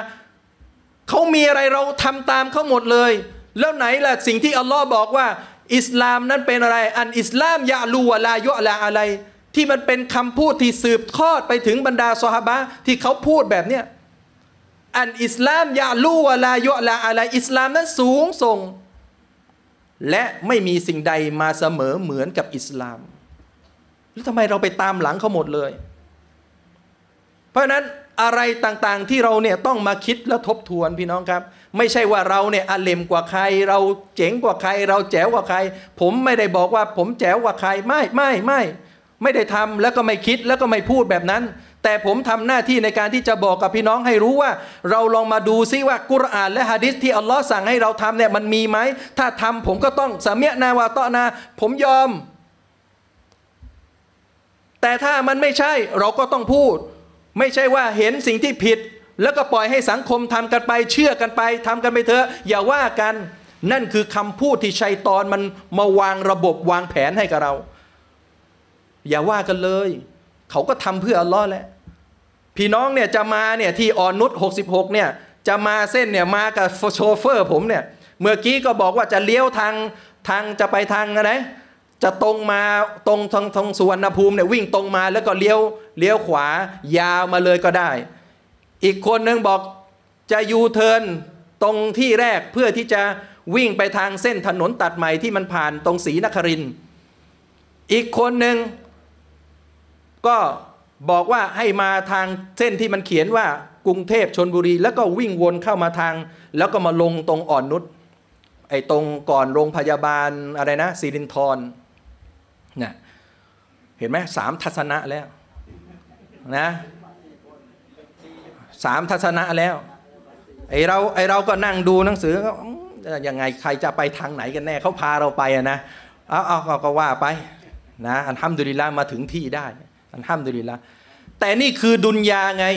เขามีอะไรเราทำตามเขาหมดเลย แล้วไหนล่ะ สิ่งที่อัลลอฮ์บอกว่า อิสลามนั้นเป็นอะไร อันอิสลามยาลูวะลายะลาอะไร ที่มันเป็นคำพูดที่สืบทอดไปถึงบรรดาสฮาบะที่เขาพูดแบบเนี้ย อันอิสลามยาลูวะลายะลาอะไรอิสลามนั้นสูงส่ง และไม่มีสิ่งใดมาเสมอเหมือนกับอิสลาม แล้วทำไมเราไปตามหลังเขาหมดเลยเพราะนั้นอะไรต่างๆที่เราเนี่ย ต้องมาคิดและทบทวนพี่น้องครับไม่ใช่ว่าเราเนี่ยอเลมกว่าใคร เราเจ๋งกว่าใคร เราแจ๋วกว่าใคร ผมไม่ได้บอกว่าผมแจ๋วกว่าใครไม่ไม่ไม่ ไม่ได้ทำแล้วก็ไม่คิดแล้วก็ไม่พูดแบบนั้น แต่ผมทำหน้าที่ในการที่จะบอกกับพี่น้องให้รู้ว่า เราลองมาดูซิว่ากุรอานและฮะดิษที่อัลลอฮ์สั่งให้เราทำเนี่ยมันมีไหมถ้าทำผมก็ต้องสมียนาวาตนาผมยอม แต่ถ้ามันไม่ใช่เราก็ต้องพูดไม่ใช่ว่าเห็นสิ่งที่ผิดแล้วก็ปล่อยให้สังคมทำกันไปเชื่อกันไปทำกันไปเถอะ อย่าว่ากันนั่นคือคำพูดที่ชัยตอนมันมาวางระบบวางแผนให้กับเรา อย่าว่ากันเลย เขาก็ทำเพื่ออัลลอฮ์แหละพี่น้องเนี่ยจะมาเนี่ยที่อ่อนนุช66เนี่ย จะมาเส้นเนี่ยมากับโชเฟอร์ ผมเนี่ย เมื่อกี้ก็บอกว่าจะเลี้ยวทางทางจะไปทางอะไรจะตรงมาตรงทางทางสุวรรณภูมิเนี่ยวิ่งตรงมาแล้วก็เลี้ยวเลี้ยวขวายาวมาเลยก็ได้ อีกคนหนึ่งบอกจะยูเทิร์นตรงที่แรกเพื่อที่จะวิ่งไปทางเส้นถนนตัดใหม่ ที่มันผ่านตรงศรีนครินอีกคนหนึ่งก็บอกว่าให้มาทางเส้นที่มันเขียนว่ากรุงเทพชนบุรีแล้วก็วิ่งวนเข้ามาทาง แล้วก็มาลงตรงอ่อนนุชไอ้ตรงก่อนโรงพยาบาลอะไรนะสิรินทร์นะเห็นไหมสามทัศนะแล้วนะสามทัศนะแล้วไอเราไอเราก็นั่งดูหนังสือก็ยังไงใครจะไปทางไหนกันแน่เขาพาเราไปอะนะเอาเอาก็ว่าไปนะอันห้ามดุลิลามาถึงที่ได้อันห้ามดุลิลาแต่นี่คือดุนยาไง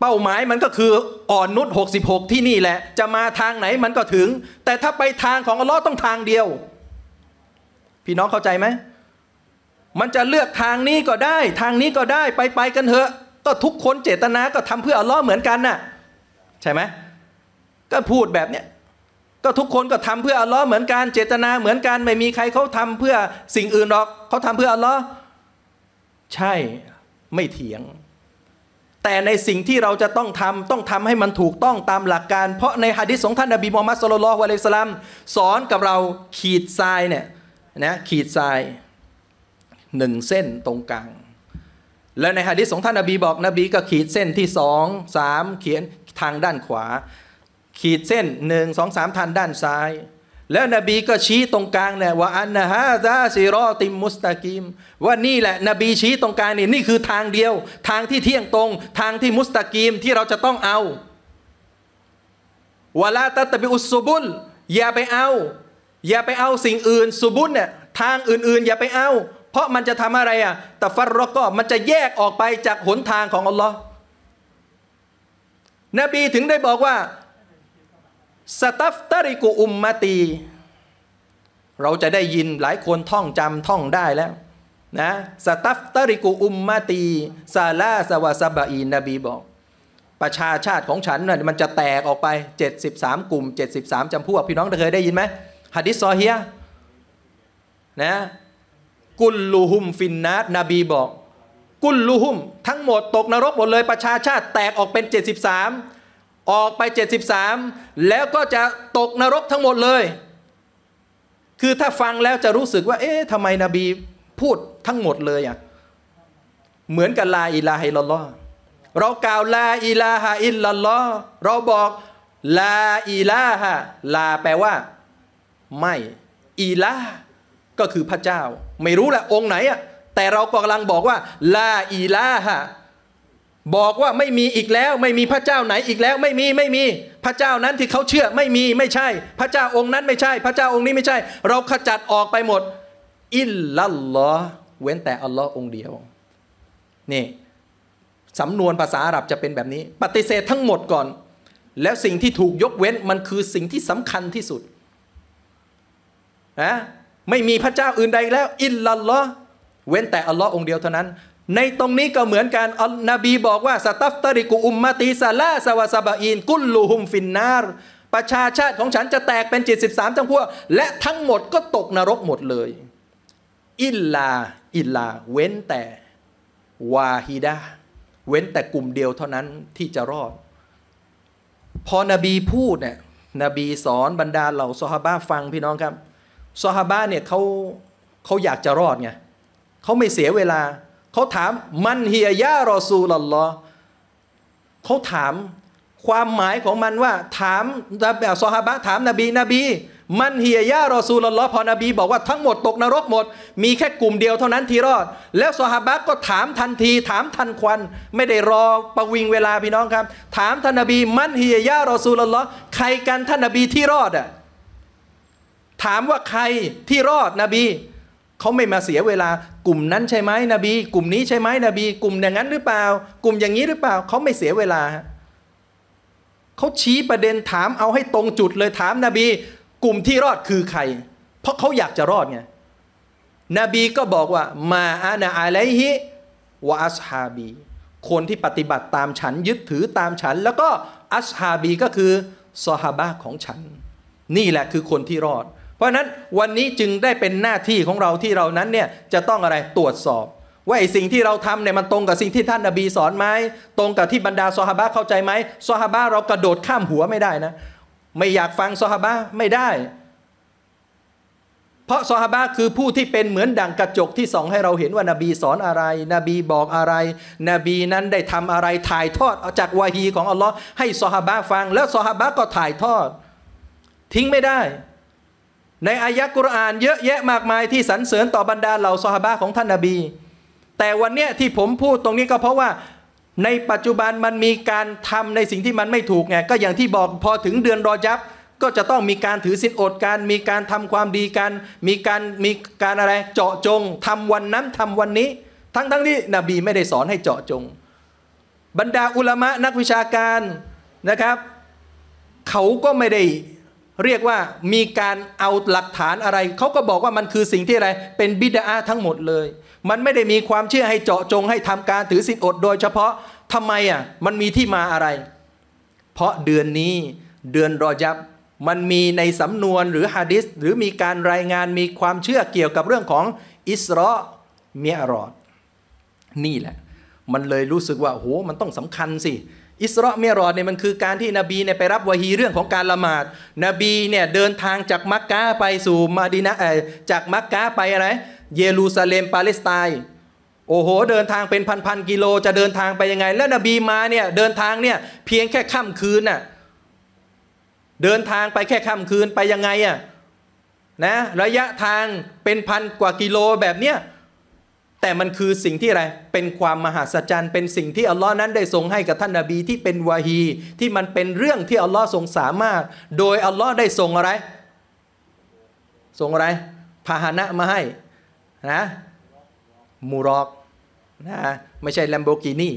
เป้าหมายมันก็คืออ่อนนุช66 ที่นี่แหละ จะมาทางไหนมันก็ถึง แต่ถ้าไปทางของอัลลอฮ์ต้องทางเดียวพี่น้องเข้าใจไหมมันจะเลือกทางนี้ก็ได้ ทางนี้ก็ได้ไปไปกันเถอะ ก็ทุกคนเจตนาก็ทำเพื่ออัลลอฮ์เหมือนกันน่ะใช่ไหม ก็พูดแบบเนี้ยก็ทุกคนก็ทำเพื่ออัลลอฮ์เหมือนกัน เจตนาเหมือนกันไม่มีใครเขาทำเพื่อสิ่งอื่นหรอกเขาทำเพื่ออัลลอฮ์ใช่ไม่เถียง แต่ในสิ่งที่เราจะต้องทำต้องทำให้มันถูกต้องตามหลักการเพราะในฮะดิษของท่านนบีมอมมัสสุลลฮ์วะลสลัมสอนกับเราขีดทรายเนี่ยนะขีดทรายหนึ่งเส้นตรงกลาง แล้วในฮะดิษของท่านนบีบอกนบีก็ขีดเส้นที่สองสามเขียนทางด้านขวา ขีดเส้นหนึ่งสองสามทางด้านซ้าย แล้วนบีก็ชี้ตรงกลางเนี่ยว่าอันนะฮะซาซิรอติมมุสตากิมว่านี่แหละนบีชี้ตรงกลางนี่นี่คือทางเดียว ทางที่เที่ยงตรง ทางที่มุสตากิมที่เราจะต้องเอาวลาตตะบิอุสุบุลอย่าไปเอา อย่าไปเอาสิ่งอื่นสุบุลเนี่ยทางอื่น ๆ อย่าไปเอาเพราะมันจะทำอะไรอ่ะแต่ฟัรรก็มันจะแยกออกไปจากหนทางของ อัลลอฮ์นบีถึงได้บอกว่า สตัฟตริกุอุมมาตี เราจะได้ยินหลายคนท่องจำท่องได้แล้ว นะสตัฟตริกุอุมมาตีซาลาสวาสบะอีนบีบอก ประชาชาติของฉันน่ยมันจะแตกออกไป 73 กลุ่ม 73 จำพวกพี่น้องเคยได้ยินไหมฮัดดิซอเฮียนะกุลลูฮุมฟินนัสนบีบอก กุลลูฮุม ทั้งหมดตกนรกหมดเลยประชาชาติแตกออกเป็น 73 ออกไป 73 แล้วก็จะตกนรกทั้งหมดเลย คือถ้าฟังแล้วจะรู้สึกว่า เอ๊ะทำไมนบีพูดทั้งหมดเลยอะ่ะเหมือนกับลาอิลาฮิลลอ เรากล่าวลาอิลาฮอิลลัลลอ เราบอกลาอิลาฮะลาแปลว่า ไม่ อิลาก็คือพระเจ้าไม่รู้แหละองค์ไหนอะแต่เรากำลังบอกว่า ลาอีลาฮะบอกว่าไม่มีอีกแล้วไม่มีพระเจ้าไหนอีกแล้วไม่มีไม่มีพระเจ้านั้นที่เขาเชื่อไม่มีไม่ใช่ พระเจ้าองค์นั้นไม่ใช่ พระเจ้าองค์นี้ไม่ใช่ เราขจัดออกไปหมด อิลลัลลอฮ์เว้นแต่อัลลอฮ์องเดียว นี่สำนวนภาษาอาหรับจะเป็นแบบนี้ปฏิเสธทั้งหมดก่อน แล้วสิ่งที่ถูกยกเว้นมันคือสิ่งที่สำคัญที่สุดนะไม่มีพระเจ้าอื่นใดแล้ว อินลัลลอฮ์เว้นแต่ อัลลอฮ์องเดียวเท่านั้น ในตรงนี้ก็เหมือนกันอัลนบีบอกว่า สตัฟตริกุอุมมาตีซาลาสวาซาบะอินกุลลูฮุมฟินนาร ประชาชาติของฉันจะแตกเป็นจิตา3จงพวก และทั้งหมดก็ตกนรกหมดเลย อิลลาอิลลา เว้นแต่ วาฮิดาเว้นแต่กลุ่มเดียวเท่านั้นที่จะรอดพอนบีพูดเนี่ยนบีสอนบรรดาเหล่าซอฮาบะฟังพี่น้องครับซอฮาบะเนี่ยเขาเขาอยากจะรอดไงเขาไม่เสียเวลา เขาถามมันเฮียยารอซูลลลอเขาถามความหมายของมันว่า ถามซอฮาบะถามนบี นบี มันเฮียยารอซูลลลอพอนบีบอกว่าทั้งหมดตกนรกหมดมีแค่กลุ่มเดียวเท่านั้นที่รอด แล้วซอฮาบะก็ถามทันที ถามทันควัน ไม่ได้รอประวิงเวลาพี่น้องครับ ถามท่านนบี มันเฮียยารอซูลลลอใครกันท่านนบีที่รอดอ่ะถามว่าใครที่รอดนบีเขาไม่มาเสียเวลา กลุ่มนั้นใช่ไหมนบี กลุ่มนี้ใช่ไหมนบีกลุ่มอย่างนั้นหรือเปล่า กลุ่มอย่างนี้หรือเปล่าเขาไม่เสียเวลาเขาชี้ประเด็นถามเอาให้ตรงจุดเลยถามนบีกลุ่มที่รอดคือใคร เพราะเขาอยากจะรอดไงนบีก็บอกว่า มาอานาอะไลฮิวะอัสฮาบีคนที่ปฏิบัติตามฉันยึดถือตามฉัน แล้วก็อัสฮาบีก็คือซอฮาบะของฉัน นี่แหละคือคนที่รอดเพราะนั้นวันนี้จึงได้เป็นหน้าที่ของเราที่เรานั้นเนี่ยจะต้องอะไรตรวจสอบ ว่าไอ้สิ่งที่เราทำเนี่ยมันตรงกับสิ่งที่ท่านนบีสอนไหมตรงกับที่บรรดาซอฮาบะเข้าใจไหมซอฮาบะเรากระโดดข้ามหัวไม่ได้นะ ไม่อยากฟังซอฮาบะไม่ได้ เพราะซอฮาบะคือผู้ที่เป็นเหมือนดั่งกระจกที่ส่อง ให้เราเห็นว่านบีสอนอะไร นบีบอกอะไรนบีนั้นได้ทำอะไรถ่ายทอดจากวาฮีของอัลลอฮ์ให้ซอฮาบะฟัง แล้วซอฮาบะก็ถ่ายทอด ทิ้งไม่ได้ในอายะกุรอานเยอะแยะมากมายที่สรรเสริญต่อบรรดาเหล่าซอฮาบะของท่านนาบี แต่วันเนี้ยที่ผมพูดตรงนี้ก็เพราะว่า ในปัจจุบันมันมีการทำในสิ่งที่มันไม่ถูกไง ก็อย่างที่บอกพอถึงเดือนรอยับ ก็จะต้องมีการถือสินอดการมีการทำความดีกัน มีการมีการอะไรเจาะจง ทำวันนั้นทำวันนี้ทั้งทั้งที่นบีไม่ได้สอนให้เจาะจง บรรดาอุลามะนักวิชาการนะครับ เขาก็ไม่ได้เรียกว่ามีการเอาหลักฐานอะไรเขาก็บอกว่ามันคือสิ่งที่อะไรเป็นบิดาทั้งหมดเลย มันไม่ได้มีความเชื่อให้เจาะจง ให้ทำการถือศีลอดโดยเฉพาะทำไมอ่ะมันมีที่มาอะไร เพราะเดือนนี้เดือนรอยับมันมีในสำนวนหรือฮะดิษหรือมีการรายงานมีความเชื่อเกี่ยวกับเรื่องของอิสราเมียรอดนี่แหละ มันเลยรู้สึกว่าโหมันต้องสำคัญสิอิสราเอลรอดเนี่ยมันคือการที่นบีเนี่ยไปรับวะฮีเรื่องของการละหมาด นบีเนี่ยเดินทางจากมักกะไปสู่มาดินะจากมักกะไปอะไร เยรูซาเล็มปาเลสไตน์โอ้โห เดินทางเป็นพันๆกิโล จะเดินทางไปยังไง แล้วนบีมาเนี่ยเดินทางเนี่ยเพียงแค่ค่ำคืนน่ะเดินทางไปแค่ค่ำคืนไปยังไงอ่ะนะระยะทางเป็นพันกว่ากิโลแบบเนี้ยแต่มันคือสิ่งที่อะไร เป็นความมหัศจรรย์ เป็นสิ่งที่อัลลอฮ์นั้นได้ทรงให้กับท่านนาบีที่เป็นวาฮีที่มันเป็นเรื่องที่อัลลอฮ์ทรงสามารถ โดยอัลลอฮ์ได้ทรงอะไร ทรงอะไร พาหนะมาให้นะ มูรอกนะไม่ใช่แลมโบกินี่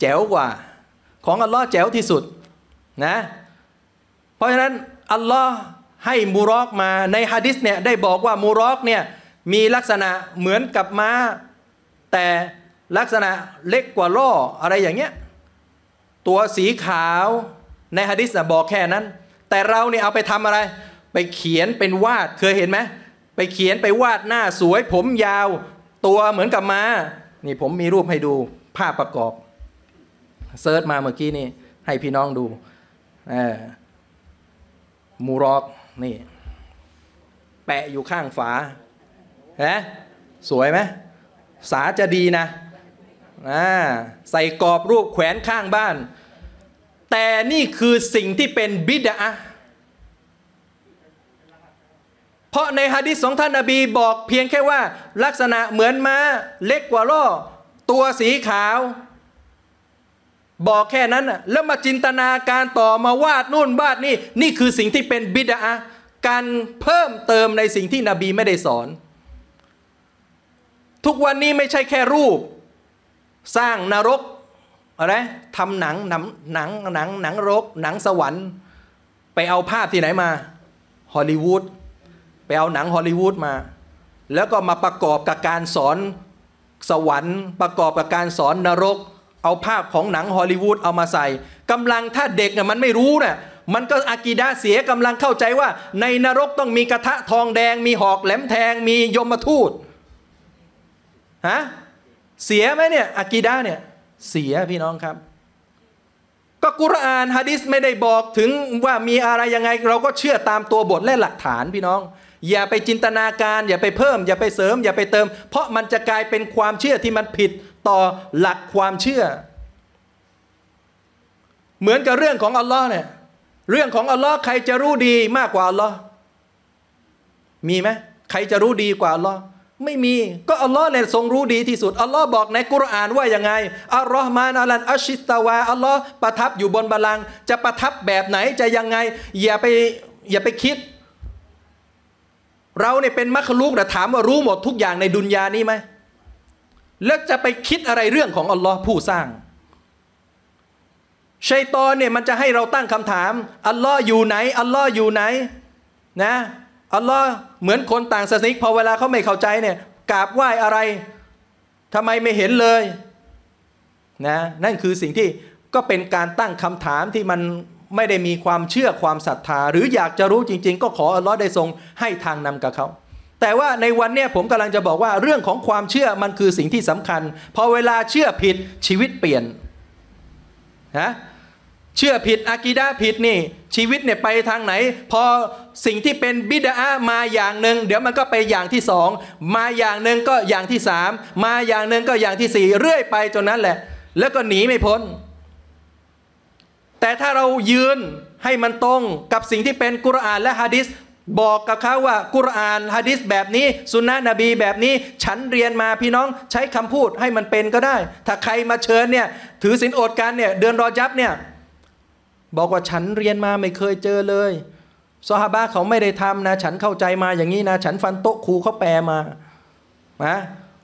แจ๋วกว่า ของอัลลอฮ์แจ๋วที่สุดนะ เพราะฉะนั้น อัลลอฮ์ให้มูรอกมาในฮะดิษเนี่ยได้บอกว่ามูรอกเนี่ยมีลักษณะ เหมือนกับม้าแต่ลักษณะเล็กกว่าล่อ อะไรอย่างเงี้ย ตัวสีขาวในฮะดิษนะบอกแค่นั้น แต่เราเนี่ยเอาไปทำอะไร ไปเขียนเป็นวาดเคยเห็นไหม ไปเขียนไปวาดหน้าสวยผมยาว ตัวเหมือนกับม้านี่ผมมีรูปให้ดู ภาพประกอบเซิร์ชมาเมื่อกี้นี่ให้พี่น้องดู มูรอกนี่ แปะอยู่ข้างฝานะสวยไหมสาจะดีนะนะใส่กรอบรูปแขวนข้างบ้าน แต่นี่คือสิ่งที่เป็นบิดาเพราะในฮะดิษของท่านอบีบอกเพียงแค่ว่า ลักษณะเหมือนม้าเล็กกว่าล่อ ตัวสีขาว บอกแค่นั้น แล้วมาจินตนาการต่อมาวาดนู่นวาดนี่นี่คือสิ่งที่เป็นบิดาการเพิ่มเติมในสิ่งที่นบีไม่ได้สอนทุกวันนี้ไม่ใช่แค่รูป สร้างนรกอะไรทำหนัง หนังหนังหนังหนังรกหนังสวรรค์ไปเอาภาพที่ไหนมาฮอลลีวูดไปเอาหนังฮอลลีวูดมาแล้วก็มาประกอบกับการสอนสวรรค์ ประกอบกับการสอนนรก เอาภาพของหนังฮอลลีวูดเอามาใส่กำลังถ้าเด็กเนี่ยมันไม่รู้เนะ่ยมันก็อากีดาเสียกำลังเข้าใจว่า ในนรกต้องมีกระทะทองแดง มีหอกแหลมแทง มียมทูตฮะเสียไหมเนี่ยอะกีดาเนี่ย เสียพี่น้องครับ ก็กุรานฮะดิษไม่ได้บอกถึงว่ามีอะไรยังไงเราก็เชื่อตามตัวบทและหลักฐานพี่น้อง อย่าไปจินตนาการ อย่าไปเพิ่ม อย่าไปเสริม อย่าไปเติม เพราะมันจะกลายเป็นความเชื่อที่มันผิดต่อหลักความเชื่อ เหมือนกับเรื่องของอัลลอฮ์เนี่ยเรื่องของอัลลอฮ์ใครจะรู้ดีมากกว่าอัลลอฮ์มีไหมใครจะรู้ดีกว่าอัลลอฮ์ไม่มี ก็อัลลอฮ์เนี่ยทรงรู้ดีที่สุด อัลลอฮ์บอกในกุรอานว่ายังไงอัลลอฮ์มานอัลันอัชิตาวาอัลลอฮ์ประทับอยู่บนบัลลัง จะประทับแบบไหนจะยังไง อย่าไปอย่าไปคิด เราเนี่ยเป็นมัคลูกแต่ถามว่ารู้หมดทุกอย่างในดุนยานี้ไหม แล้วจะไปคิดอะไรเรื่องของอัลลอฮ์ผู้สร้าง ชัยตอนเนี่ยมันจะให้เราตั้งคำถามอัลลอฮ์อยู่ไหน อัลลอฮ์อยู่ไหน นะอัลลอฮ์เหมือนคนต่างศาสนาพอเวลาเขาไม่เข้าใจเนี่ยกราบไหว้อะไร ทำไมไม่เห็นเลยนะนั่นคือสิ่งที่ก็เป็นการตั้งคำถามที่มันไม่ได้มีความเชื่อความศรัทธาหรืออยากจะรู้จริงๆ ก็ขออัลลอฮ์ได้ทรงให้ทางนำกับเขาแต่ว่าในวันนี้ผมกำลังจะบอกว่าเรื่องของความเชื่อมันคือสิ่งที่สำคัญพอเวลาเชื่อผิดชีวิตเปลี่ยนนะเชื่อผิดอากีดาผิดนี่ชีวิตเนี่ยไปทางไหน พอสิ่งที่เป็นบิดามาอย่างหนึ่ง เดี๋ยวมันก็ไปอย่างที่สอง มาอย่างหนึ่งก็อย่างที่สามมาอย่างหนึ่งก็อย่างที่สี่เรื่อยไปจนนั้นแหละ แล้วก็หนีไม่พ้น แต่ถ้าเรายืนให้มันตรงกับสิ่งที่เป็นกุรอานและฮะดิษบอกกับเขาว่ากุรอานฮะดิษแบบนี้สุนนะนบีแบบนี้ฉันเรียนมาพี่น้องใช้คำพูดให้มันเป็นก็ได้ ถ้าใครมาเชิญเนี่ยถือศีลอดกันเนี่ยเดือนรอจับเนี่ยบอกว่าฉันเรียนมาไม่เคยเจอเลยซอฮาบะเขาไม่ได้ทำนะ ฉันเข้าใจมาอย่างนี้นะ ฉันฟันโต๊ะครูเขาแปลมา นะ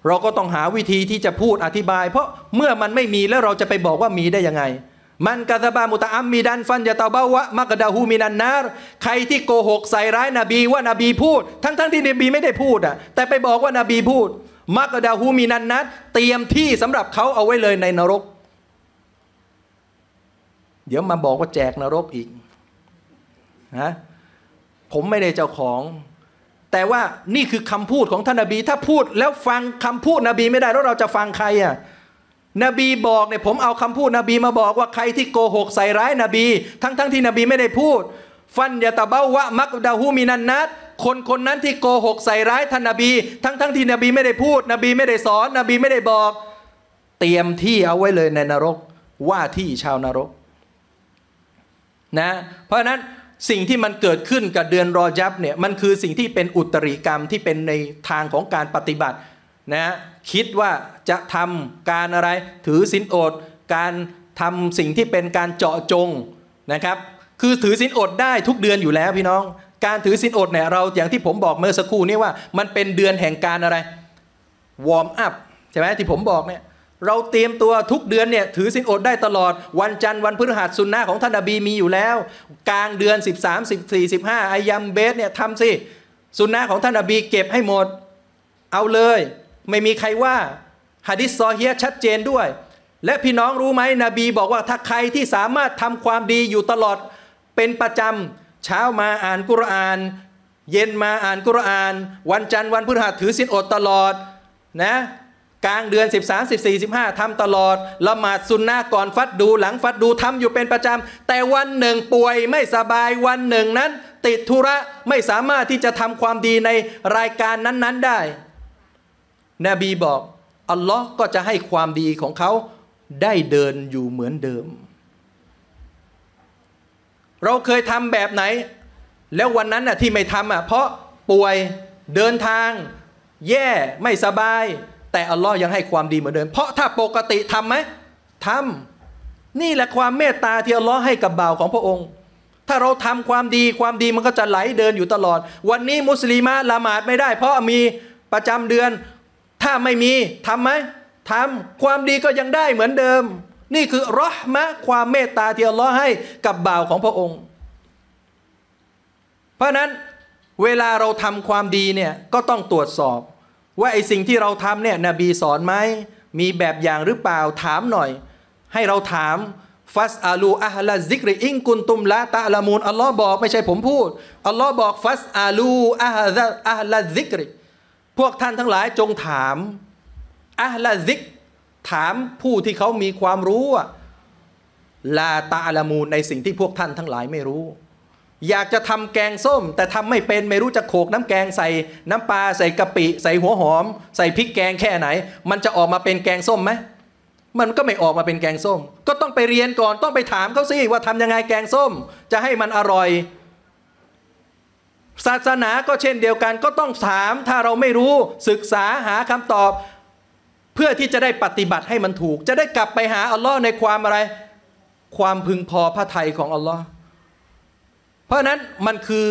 เราก็ต้องหาวิธีที่จะพูดอธิบาย เพราะเมื่อมันไม่มีแล้วเราจะไปบอกว่ามีได้ยังไง มันกาซาบามุตะอัมมีดันฟันยาตาบาวะมักดาฮูมินันนารใครที่โกหกใส่ร้ายนาบีว่านาบีพูด ทั้งๆทที่นบีไม่ได้พูดอ่ะแต่ไปบอกว่านาบีพูดมักดาฮูมินันนัดเตรียมที่สำหรับเขาเอาไว้เลยในนรกเดี๋ยวมาบอกว่าแจกนรกอีกนะ ผมไม่ได้เจ้าของ แต่ว่านี่คือคำพูดของท่านนาบี ถ้าพูดแล้วฟังคำพูดนบีไม่ได้แล้วเราจะฟังใครอ่ะ นบีบอกเนี่ยผมเอาคำพูดนบีมาบอกว่าใครที่โกหกใส่ร้ายนบี ทั้งๆทที่นบีไม่ได้พูด ฟันยาตะเบาวะมักดาหูมีนันนัด คนคนนั้นที่โกหกใส่ร้ายท่านนบี ทั้งๆทที่นบีไม่ได้พูด นบีไม่ได้สอน นบีไม่ได้บอก เตรียมที่เอาไว้เลยในนรก ว่าที่ชาวนรกนะเพราะฉะนั้นสิ่งที่มันเกิดขึ้นกับเดือนรอยับเนี่ยมันคือสิ่งที่เป็นอุตริกรรมที่เป็นในทางของการปฏิบัตินะคิดว่าจะทำการอะไรถือสินอดการทำสิ่งที่เป็นการเจาะจงนะครับคือถือสินอดได้ทุกเดือนอยู่แล้วพี่น้อง การถือสินอดเนี่ยเราอย่างที่ผมบอกเมื่อสักครู่นี้ว่ามันเป็นเดือนแห่งการอะไร วอร์มอัพใช่ไหมที่ผมบอกเนี่ยเราเตรียมตัวทุกเดือนเนี่ยถือสินอดได้ตลอด วันจันทร์วันพฤหัสสุนนะของท่านอบีมีอยู่แล้ว กลางเดือน 13 14 15อายัมเบสเนี่ยทำสิ สุนนะของท่านอบีเก็บให้หมด เอาเลย ไม่มีใครว่าฮะดิษซอเฮียชัดเจนด้วย และพี่น้องรู้ไหมนบีบอกว่าถ้าใครที่สามารถทำความดีอยู่ตลอด เป็นประจำเช้ามาอ่านกุรอาน เย็นมาอ่านกุรอาน วันจันทร์วันพฤหัสถือสินอดตลอดนะกลางเดือน13 14 15ทำตลอดละหมาดซุนนะก่อนฟัดดูหลังฟัดดูทำอยู่เป็นประจำแต่วันหนึ่งป่วยไม่สบายวันหนึ่งนั้น ติดธุระ ไม่สามารถที่จะทำความดีในรายการนั้น ๆ ได้ นบีบอกอัลลอฮ์ก็จะให้ความดีของเขาได้เดินอยู่เหมือนเดิม เราเคยทำแบบไหน แล้ววันนั้นน่ะที่ไม่ทำอ่ะเพราะป่วยเดินทาง แย่ไม่สบายแต่อัลลอฮ์ยังให้ความดีเหมือนเดิม เพราะถ้าปกติทำไหม ทำ นี่แหละความเมตตา ที่อัลลอฮ์ให้ กับบ่าวของพระองค์ ถ้าเราทำความดีความดีมันก็จะไหลเดินอยู่ตลอด วันนี้มุสลิมะละหมาดไม่ได้ เพราะมีประจำเดือน ถ้าไม่มีทำไหม ทำ ความดีก็ยังได้เหมือนเดิม นี่คือรหมะความเมตตาที่อัลลอฮ์ให้กับบ่าวของพระองค์ เพราะนั้นเวลาเราทำความดีเนี่ยก็ต้องตรวจสอบว่าไอสิ่งที่เราทำเนี่ยนบีสอนไหม มีแบบอย่างหรือเปล่าถามหน่อย ให้เราถามฟัสอาลูอัลลซิกรอิงกุนตุมละตะละมูนอัลลอฮ์บอกไม่ใช่ผมพูดอัลลอฮ์บอกฟัสอาลูอัลอัลซิกรพวกท่านทั้งหลายจงถามอัลซิกถามผู้ที่เขามีความรู้ลาตะละมูน ในสิ่งที่พวกท่านทั้งหลายไม่รู้อยากจะทำแกงส้ม แต่ทำไม่เป็นไม่รู้จะโขกน้ำแกงใส่ น้ำปลาใส่กะปิใส่หัวหอม ใส่พริกแกงแค่ไหน มันจะออกมาเป็นแกงส้มไหมมันก็ไม่ออกมาเป็นแกงส้ม ก็ต้องไปเรียนก่อนต้องไปถามเขาสิว่าทำยังไงแกงส้ม จะให้มันอร่อย ศาสนาก็เช่นเดียวกัน ก็ต้องถามถ้าเราไม่รู้ศึกษาหาคำตอบ เพื่อที่จะได้ปฏิบัติให้มันถูก จะได้กลับไปหาอัลลอฮ์ในความอะไรความพึงพอพระทัยของอัลลอฮ์พราะนั้นมันคือ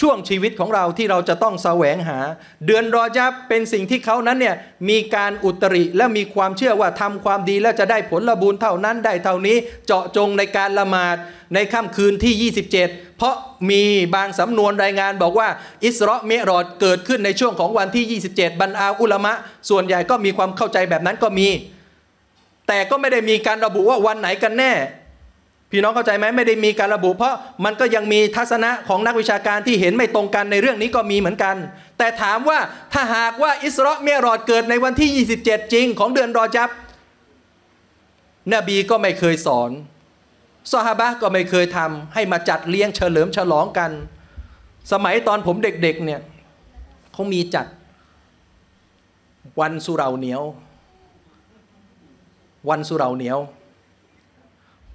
ช่วงชีวิตของเราที่เราจะต้องแสวงหา เดือนรอจับเป็นสิ่งที่เขานั้นเนี่ยมีการอุตริและมีความเชื่อว่าทำความดีแล้วจะได้ผลบุญเท่านั้นได้เท่านี้เจาะจงในการละหมาดในค่ำคืนที่ 27 เพราะมีบางสำนวนรายงาน บอกว่าอิสราเมรอดเกิดขึ้นในช่วงของวันที่ 27บรรอาอุลมะ ส่วนใหญ่ก็มีความเข้าใจแบบนั้นก็มี แต่ก็ไม่ได้มีการระบุว่าวันไหนกันแน่พี่น้องเข้าใจไหมไม่ได้มีการระบุ เพราะมันก็ยังมีทัศนะของนักวิชาการที่เห็นไม่ตรงกันในเรื่องนี้ก็มีเหมือนกัน แต่ถามว่าถ้าหากว่าอิสราเมียรอดเกิดในวันที่ 27 จริงของเดือนรอจับ นบีก็ไม่เคยสอนซอฮาบะก็ไม่เคยทำให้มาจัดเลี้ยงเฉลิมฉลองกัน สมัยตอนผมเด็กๆเนี่ยเขามีจัด วันสุราเหนียว วันสุราเหนียว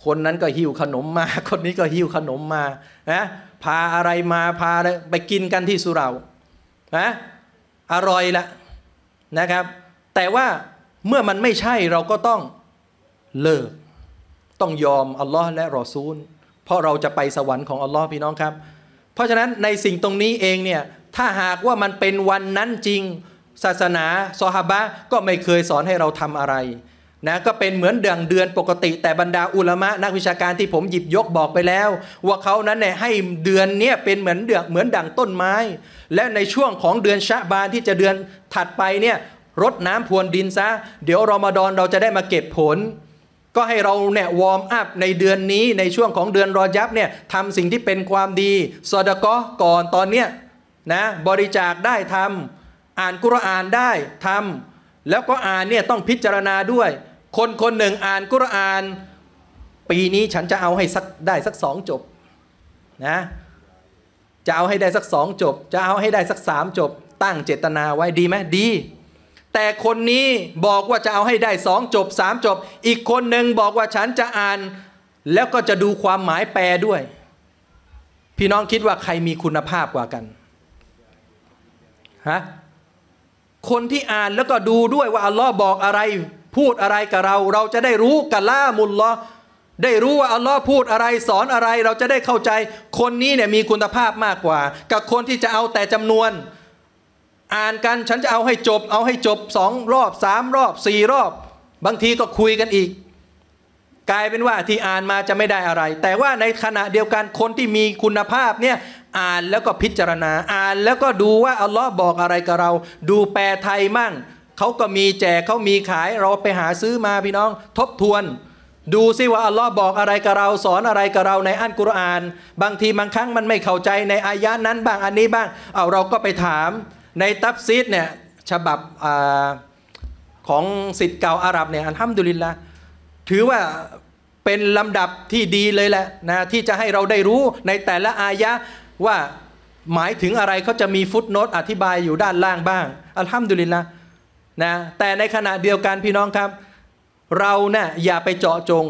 คนนั้นก็หิ้วขนมมา คนนี้ก็หิ้วขนมมานะพาอะไรมาพาไปกินกันที่สุเรานะอร่อยละนะครับ แต่ว่าเมื่อมันไม่ใช่เราก็ต้องเลิกต้องยอมอัลลอฮ์และรอซูลเพราะเราจะไปสวรรค์ของอัลลอฮ์พี่น้องครับเพราะฉะนั้นในสิ่งตรงนี้เองเนี่ยถ้าหากว่ามันเป็นวันนั้นจริงศาสนาซอฮาบะก็ไม่เคยสอนให้เราทำอะไรนะก็เป็นเหมือนเดือนเดือนปกติ แต่บรรดาอุลมะนักวิชาการที่ผมหยิบยกบอกไปแล้ว ว่าเขานั้นเนี่ยให้เดือนเนี้ยเป็นเหมือนเดือนเหมือนดั่งต้นไม้ และในช่วงของเดือนชะบานที่จะเดือนถัดไปเนี่ยรดน้ำพรวนดินซะเดี๋ยวรอมฎอนเราจะได้มาเก็บผล ก็ให้เราเนี่ยวอร์มอัพในเดือนนี้ในช่วงของเดือนรอยับเนี่ยทำสิ่งที่เป็นความดีสอดกะก่อนตอนเนี้ยนะบริจาคได้ทำอ่านกุรอานได้ทำ แล้วก็อ่านเนี่ยต้องพิจารณาด้วยคนคนหนึ่งอ่านกุรอาน ปีนี้ฉันจะเอาให้สักได้สักสองจบนะจะเอาให้ได้สักสองจบ จะเอาให้ได้สักสามจบ ตั้งเจตนาไว้ดีไหมดี แต่คนนี้บอกว่าจะเอาให้ได้สองจบสามจบ อีกคนหนึ่งบอกว่าฉันจะอ่าน แล้วก็จะดูความหมายแปลด้วย พี่น้องคิดว่าใครมีคุณภาพกว่ากันฮะคนที่อ่านแล้วก็ดูด้วยว่าอัลลอฮ์บอกอะไรพูดอะไรกับเราเราจะได้รู้กัล่ามุลลอได้รู้ว่าอัลลอฮ์พูดอะไรสอนอะไรเราจะได้เข้าใจ คนนี้เนี่ยมีคุณภาพมากกว่ากับคนที่จะเอาแต่จำนวน อ่านกันฉันจะเอาให้จบเอาให้จบสองรอบสามรอบสี่รอบ บางทีก็คุยกันอีก กลายเป็นว่าที่อ่านมาจะไม่ได้อะไร แต่ว่าในขณะเดียวกันคนที่มีคุณภาพเนี่ย อ่านแล้วก็พิจารณาอ่านแล้วก็ดูว่าอัลลอฮ์บอกอะไรกับเรา ดูแปลไทยมั่งเขาก็มีแจกเขามีขายเราไปหาซื้อมาพี่น้องทบทวน ดูซิว่าอัลลอฮ์บอกอะไรกับเราสอนอะไรกับเราในอันกุรอานบางทีบางครั้งมันไม่เข้าใจในอายะนั้นบ้างอันนี้บ้างเอาเราก็ไปถามในตับซีดเนี่ยฉบับอของสิทธิ์เก่าอาหรับเนี่ยอันฮัมดุลินละถือว่าเป็นลำดับที่ดีเลยแหละนะที่จะให้เราได้รู้ในแต่ละอายะว่าหมายถึงอะไรเขาจะมีฟุตโนตอธิบายอยู่ด้านล่างบ้างอัลฮัมดุลิลละนะแต่ในขณะเดียวกันพี่น้องครับ เราเนะี่ยอย่าไปเจาะจง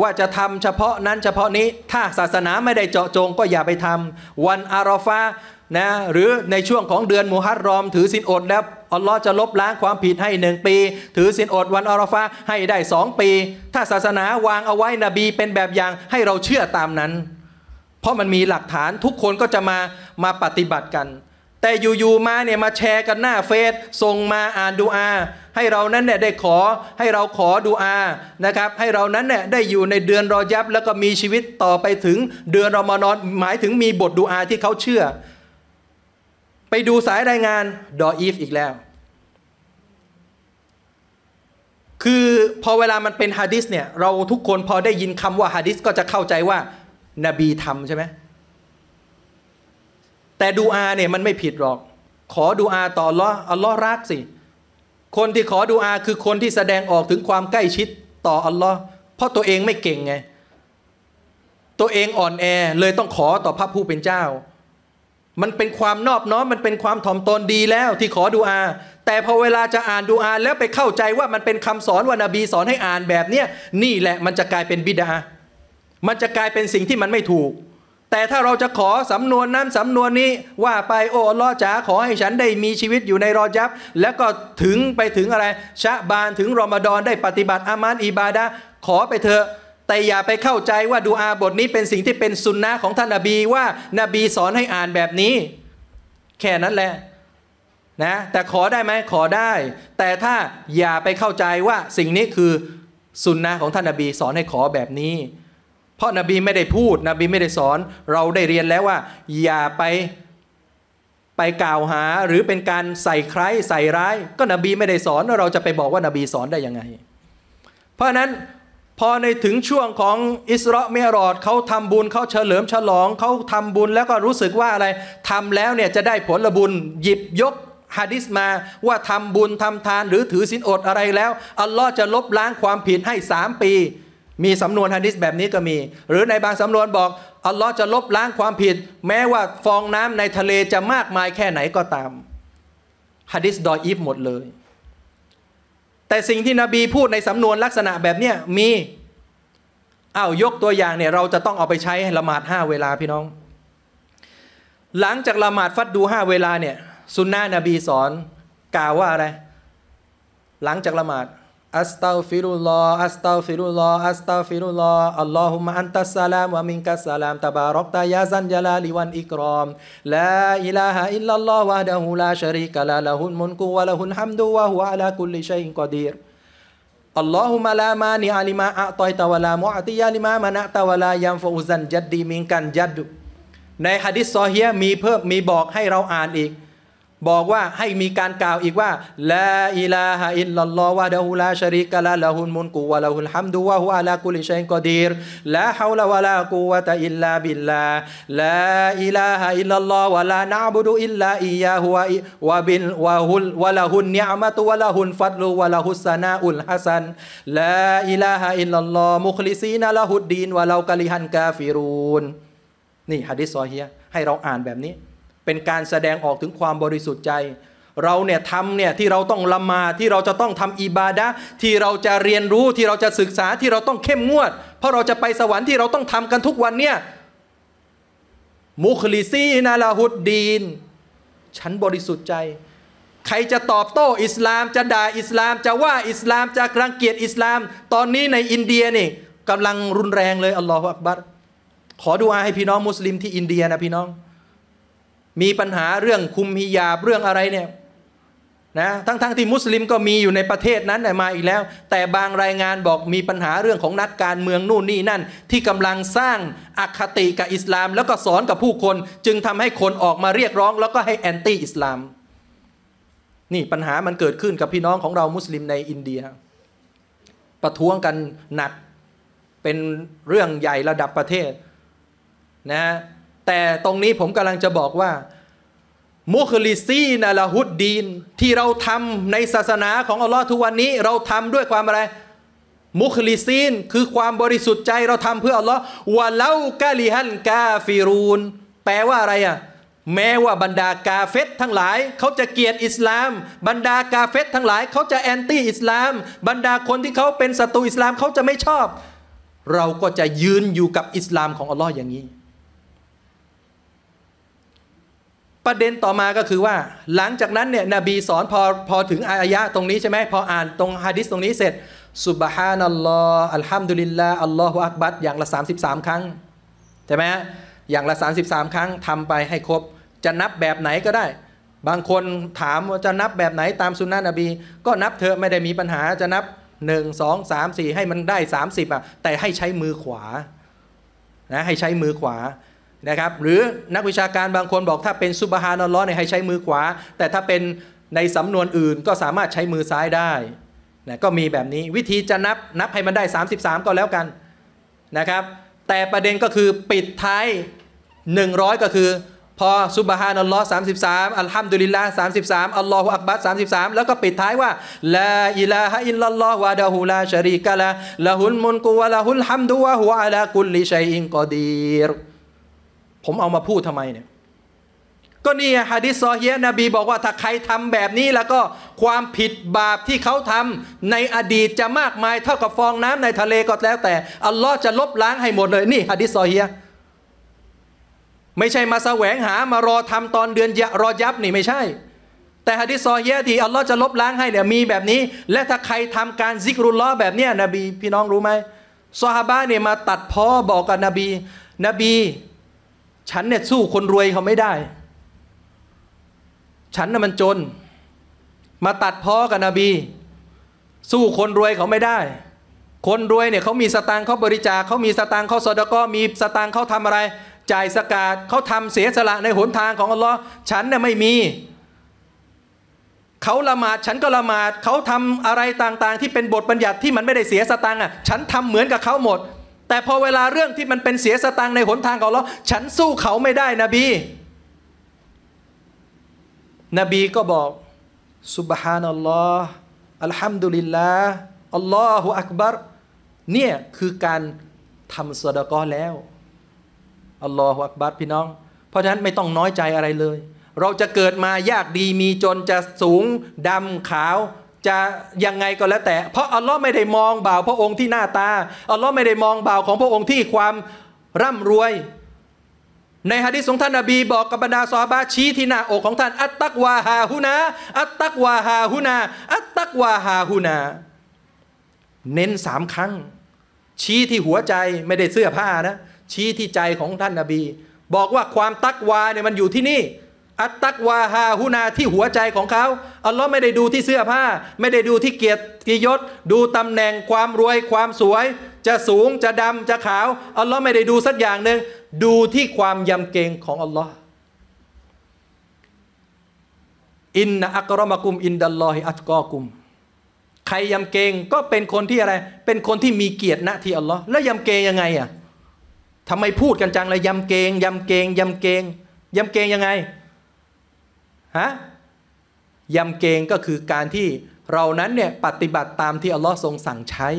ว่าจะทำเฉพาะนั้นเฉพาะนี้ถ้าศาสนาไม่ได้เจาะจงก็อย่าไปทำวันอาราฟานะหรือในช่วงของเดือนมูฮัตรอมถือสินอดแล้ว อัลลอฮ์จะลบล้างความผิดให้หนึ่งปี ถือสินอด วันอาราฟาให้ได้สองปี ถ้าศาสนาวางเอาไว้นบีเป็นแบบอย่างให้เราเชื่อตามนั้น เพราะมันมีหลักฐานทุกคนก็จะมามาปฏิบัติกันแต่อยู่ๆมาเนี่ยมาแชร์กันหน้าเฟซส่งมาอ่านดูอา ให้เรานั้นเนี่ยได้ขอให้เราขอดูอานะครับให้เรานั้นเนี่ยได้อยู่ในเดือนรอยับ แล้วก็มีชีวิตต่อไปถึงเดือนรอมานอน หมายถึงมีบทดูอาที่เขาเชื่อ ไปดูสายรายงานดออีฟอีกแล้ว คือพอเวลามันเป็นฮะดิษเนี่ยเราทุกคนพอได้ยินคำว่าฮะดิษก็จะเข้าใจว่า นบีทำใช่ไหมแต่ดูอาเนี่ยมันไม่ผิดหรอก ขอดูอาต่อละอัลลอฮ์รักสิ คนที่ขอดูอาคือคนที่แสดงออกถึงความใกล้ชิดต่ออัลลอฮ์เพราะตัวเองไม่เก่งไง ตัวเองอ่อนแอเลยต้องขอต่อพระผู้เป็นเจ้า มันเป็นความนอบน้อมมันเป็นความถ่อมตนดีแล้วที่ขอดูอาแต่พอเวลาจะอ่านดูอาแล้วไปเข้าใจว่ามันเป็นคำสอนวานาบีสอนให้อ่านแบบเนี้ยนี่แหละมันจะกลายเป็นบิดามันจะกลายเป็นสิ่งที่มันไม่ถูกแต่ถ้าเราจะขอสำนวนนั้นสำนวนนี้ว่าไปโอ้ลอจ๋าขอให้ฉันได้มีชีวิตอยู่ในรอยับ แล้วก็ถึงไปถึงอะไร ชะบาน ถึงรอมฎอน ได้ปฏิบัติ อามานอิบาดะขอไปเถอะแต่อย่าไปเข้าใจว่าดูอาบทนี้เป็นสิ่งที่เป็นสุนนะของท่านนาบีว่านาบีสอนให้อ่านแบบนี้ แค่นั้นแหละนะแต่ขอได้ไหมขอได้ แต่ถ้าอย่าไปเข้าใจว่าสิ่งนี้คือสุนนะของท่านนาบีสอนให้ขอแบบนี้พราะนบีไม่ได้พูด นบีไม่ได้สอนเราได้เรียนแล้วว่า อย่าไปไปกล่าวหาหรือเป็นการใส่ใครใส่ร้าย ก็นบีไม่ได้สอน เราจะไปบอกว่านบีสอนได้ยังไง เพราะนั้นพอในถึงช่วงของอิสราเอลรอดเขาทำบุญเขาเฉลิมฉลองเขาทำบุญแล้วก็รู้สึกว่าอะไร ทำแล้วเนี่ยจะได้ผลบุญหยิบยกฮะดิษมาว่าทำบุญทำทาน หรือถือศีลอดอะไรแล้ว อัลลอฮ์จะลบล้างความผิดให้สามปีมีสำนวนฮะดิษแบบนี้ก็มี หรือในบางสำนวนบอกอัลลอฮ์จะลบล้างความผิด แม้ว่าฟองน้ำในทะเลจะมากมายแค่ไหนก็ตามฮะดิษดอยอีฟหมดเลย แต่สิ่งที่นบีพูดในสำนวนลักษณะแบบนี้มีอ้าวยกตัวอย่างเนี่ยเราจะต้องเอาไปใช้ละหมาดห้าเวลาพี่น้อง หลังจากละหมาด ฟัดดูห้าเวลาเนี่ยสุนนะนบีสอนกล่าวว่าอะไรหลังจากละหมาด أستغفر الله أستغفر الله أستغفر الله اللهم أنت السلام ومنك السلام تباركت يا ذا الجلال والإكرام لا إله إلا الله وحده لا شريك له له الملك وله الحمد وهو على كل شيء قدير اللهم لا مانع لما أعطيت ولا معطي لما منعت ولا ينفع ذا الجد منك الجد ในฮะดิษซอเฮียมีเพิ่มมีบอกให้เราอ่านอีกบอกว่าให้มีการกล่าวอีกว่าละอิลาฮะอิลลัลลอฮวะดะฮูลาชริกะลาละฮุนมุนกูวะละฮุลฮัมดุวะฮุอะลากุลิชัยกอดีรละฮาวละวะลากูวะตะอิลลาบิลลาละอิลาฮะอิลลัลลอฮวะลานะบุดุอิลลาอียาฮุวะวบิลวะฮุลวะละฮุนเนียมะตุวะละฮุนฟัดลุวะละฮุสนาอุลฮัสันละอิลาฮะอิลลัลลอฮมุคลิซีนะละฮุดดีนวะลากะลิฮันกาฟิรูนนี่ฮะดิษซอเฮียให้เราอ่านแบบนี้เป็นการแสดงออกถึงความบริสุทธิ์ใจ เราเนี่ยทำเนี่ยที่เราต้องละมาที่เราจะต้องทำอิบาดะที่เราจะเรียนรู้ที่เราจะศึกษาที่เราต้องเข้มงวด เพราะเราจะไปสวรรค์ที่เราต้องทำกันทุกวันเนี่ยมุคลิซีนาลาฮุดดีน ฉันบริสุทธิ์ใจ ใครจะตอบโต้อิสลามจะด่าอิสลาม จะว่าอิสลามจะรังเกียจอิสลาม ตอนนี้ในอินเดียนี่กำลังรุนแรงเลยอัลลอฮฺอักบัรขอดูอาให้พี่น้องมุสลิมที่อินเดียนะพี่น้องมีปัญหาเรื่องคุมฮิยาบเรื่องอะไรเนี่ยนะทั้งๆทที่มุสลิมก็มีอยู่ในประเทศนั้นมาอีกแล้ว แต่บางรายงานบอกมีปัญหาเรื่องของนักการเมืองนู่นนี่นั่นที่กำลังสร้างอคติกับอิสลามแล้วก็สอนกับผู้คน จึงทำให้คนออกมาเรียกร้อง แล้วก็ให้แอนตี้อิสลาม นี่ปัญหามันเกิดขึ้นกับพี่น้องของเรามุสลิมในอินเดีย ประท้วงกันหนัก เป็นเรื่องใหญ่ระดับประเทศ นะแต่ตรงนี้ผมกำลังจะบอกว่า มุคลิซีนาลาฮุดดีนที่เราทำในศาสนาของอัลลอฮ์ทุกวันนี้เราทำด้วยความอะไร มุคลิซีนคือความบริสุทธิ์ใจเราทำเพื่ออัลลอฮ์วะเลากาลิฮันกาฟิรูนแปลว่าอะไรอ่ะแม้ว่าบรรดากาเฟตทั้งหลาย เขาจะเกลียดอิสลามบรรดากาเฟตทั้งหลายเขาจะแอนตี้อิสลามบรรดาคนที่เขาเป็นศัตรูอิสลามเขาจะไม่ชอบ เราก็จะยืนอยู่กับอิสลามของอัลลอฮ์อย่างนี้ประเด็นต่อมาก็คือว่าหลังจากนั้นเนี่ยนบีสอนพอพอถึงอายะตรงนี้ใช่ไหมพออ่านตรงฮะดิษตรงนี้เสร็จสุบฮานัลลอฮ์อัลฮัมดุลิลลาอัลลอฮุอักบัตอย่างละ 33 ครั้ง ใช่ไหมอย่างละ 33 ครั้งทำไปให้ครบ จะนับแบบไหนก็ได้ บางคนถามว่าจะนับแบบไหนตามสุนนะนบี ก็นับเธอไม่ได้มีปัญหา จะนับ1 2 3 4ให้มันได้ 30อ่ะแต่ให้ใช้มือขวานะให้ใช้มือขวานะครับหรือนักวิชาการบางคนบอกถ้าเป็นซุบฮานอัลลอฮ์เนี่ยให้ใช้มือขวา แต่ถ้าเป็นในสำนวนอื่น ก็สามารถใช้มือซ้ายได้นะก็มีแบบนี้วิธีจะนับนับให้มันได้ 33 ก็แล้วกันนะครับแต่ประเด็นก็คือปิดท้าย100 ก็คือ พอซุบฮานัลลอฮ์สามสิบสามอัลฮัมดุลิลลาห์สามสิบสามอัลลอฮุอักบัรสามสิบสามแล้วก็ปิดท้ายว่าลาอิลาฮะอิลลัลลอฮ์วะดะฮูลาชรีกะละละฮุลมุนกุวะละฮุลฮัมดุวะฮุอะลากุลลิชัยอินกอดีรผมเอามาพูดทำไมเนี่ย ก็นี่ฮะดิษซอฮียนบี บอกว่าถ้าใครทำแบบนี้แล้วก็ความผิดบาปที่เขาทำในอดีตจะมากมายเท่ากับฟองน้ำในทะเลก็แล้วแต่อัลลอฮ์จะลบล้างให้หมดเลย นี่ฮะดิษซอฮียไม่ใช่มาแสวงหามารอทำตอนเดือนยะรอยับนี่ไม่ใช่ แต่ฮะดิษซอฮียที่อัลลอฮ์จะลบล้างให้เนี่ยมีแบบนี้ และถ้าใครทำการซิกรุลลอแบบเนี้ยนบีพี่น้องรู้ไหมซอฮาบะเนี่ยมาตัดพ้อบอกกับนบี นบีฉันเนี่ยสู้คนรวยเขาไม่ได้ ฉันน่ะมันจน มาตัดพ้อกับนบี สู้คนรวยเขาไม่ได้ คนรวยเนี่ยเขามีสตางค์เขาบริจาคเขามีสตางค์เขาสอดก็มีสตางค์เขาทำอะไร จ่ายสกาดเขาทำเสียสละในหนทางของอัลลอฮ์ฉันเนี่ยไม่มี เขาละหมาด ฉันก็ละหมาด เขาทำอะไรต่างๆที่เป็นบทบัญญัติที่มันไม่ได้เสียสตังค์อ่ะฉันทำเหมือนกับเขาหมดแต่พอเวลาเรื่องที่มันเป็นเสียสตังในหนทางของเราฉันสู้เขาไม่ได้ นบี นบีก็บอกสุบฮานัลลอฮ์อัลฮัมดุลิลลาห์อัลลอฮฺอักบัรเนี่ยคือการทำสดกอแล้ว อัลลอฮฺอักบัรพี่น้อง เพราะฉะนั้นไม่ต้องน้อยใจอะไรเลย เราจะเกิดมายากดีมีจนจะสูงดำขาวจะยังไงก็แล้วแต่เพราะอัลลอฮ์ไม่ได้มองบ่าวพระองค์ที่หน้าตาอัลลอฮ์ไม่ได้มองบ่าวของพระองค์ที่ความร่ำรวย ในฮะดิษของท่านนบี บอกกับบรรดาซอบาชี้ที่หน้าอกของท่าน อัตตักวาฮาฮุนาอัตตักวาฮาฮุนาอัตตักวาฮาฮุนา เน้นสามครั้ง ชี้ที่หัวใจไม่ได้เสื้อผ้านะ ชี้ที่ใจของท่านนบีบอกว่าความตักวาเนี่ยมันอยู่ที่นี่อัตตักวาฮาหุนาที่หัวใจของเขาอัลลอฮ์ไม่ได้ดูที่เสื้อผ้า ไม่ได้ดูที่เกียรติยศ ดูตำแหน่งความรวยความสวย จะสูงจะดำจะขาวอัลลอฮ์ไม่ได้ดูสักอย่างหนึ่งดูที่ความยำเกรงของอัลลอฮ์อินนะอักรอมะกุมอินดัลลอฮิอัตกอกุมใครยำเกรงก็เป็นคนที่อะไร เป็นคนที่มีเกียรติณที่อัลลอฮ์แล้วยำเกรงยังไงอ่ะทำไมพูดกันจังเลยยำเกรงยำเกรงยำเกรงยำเกรงยังไงฮะยำเกรงก็คือการที่เรานั้นเนี่ยปฏิบัติตามที่อัลลอฮ์ทรงสั่งใช้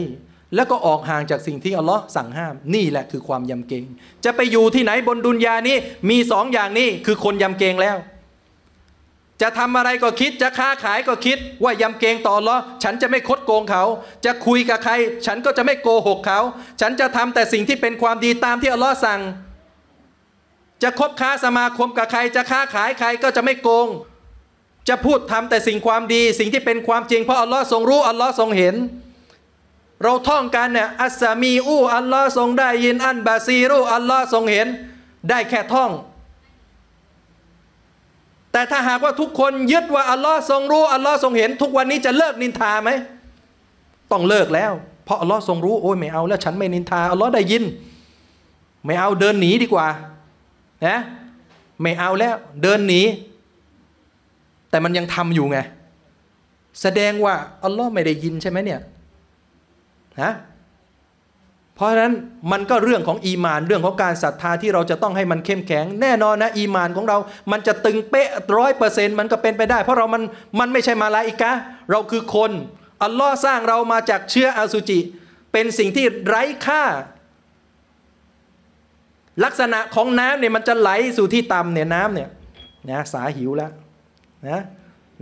แล้วก็ออกห่างจากสิ่งที่อัลลอฮ์สั่งห้ามนี่แหละคือความยำเกรงจะไปอยู่ที่ไหนบนดุนยานี้มีสองอย่างนี้คือคนยำเกรงแล้ว จะทำอะไรก็คิดจะค้าขายก็คิดว่ายำเกรงต่ออัลลอฮ์ฉันจะไม่คดโกงเขา จะคุยกับใครฉันก็จะไม่โกหกเขา ฉันจะทำแต่สิ่งที่เป็นความดีตามที่อัลลอฮ์สั่งจะคบค้าสมาคมกับใครจะค้าขายใครก็จะไม่โกง จะพูดทำแต่สิ่งความดีสิ่งที่เป็นความจริง เพราะอัลลอฮ์ทรงรู้ อัลลอฮ์ทรงเห็น เราท่องกันเนี่ยอัสามีอู้อัลลอฮ์ทรงได้ ยินอัน บาซีรู้อัลลอฮ์ทรงเห็น ได้แค่ท่อง แต่ถ้าหากว่าทุกคน ยึดว่าอัลลอฮ์ทรงรู้อัลลอฮ์ทรงเห็น ทุกวันนี้จะเลิกนินทาไหมต้องเลิกแล้ว เพราะอัลลอฮ์ทรงรู้โอ้ยไม่เอาแล้ว ฉันไม่นินทาอัลลอฮ์ได้ยิน ไม่เอาเดินหนีดีกว่านะไม่เอาแล้วเดินหนีแต่มันยังทำอยู่ไง แสดงว่าอัลลอฮ์ไม่ได้ยินใช่ไหมเนี่ยนะเพราะฉะนั้นมันก็เรื่องของอีมาน เรื่องของการศรัทธาที่เราจะต้องให้มันเข้มแข็งแน่นอนนะอีมานของเรามันจะตึงเป๊ะร้อยเปอร์เซ็นต์มันก็เป็นไปได้เพราะเรา มันมันไม่ใช่มาลาอิกะเราคือคน อัลลอฮ์สร้างเรามาจากเชื้ออสุจิ เป็นสิ่งที่ไร้ค่าลักษณะของน้ำเนี่ยมันจะไหลสู่ที่ต่ำเนี่ยน้ำเนี่ยนะสาหิวแล้วนะ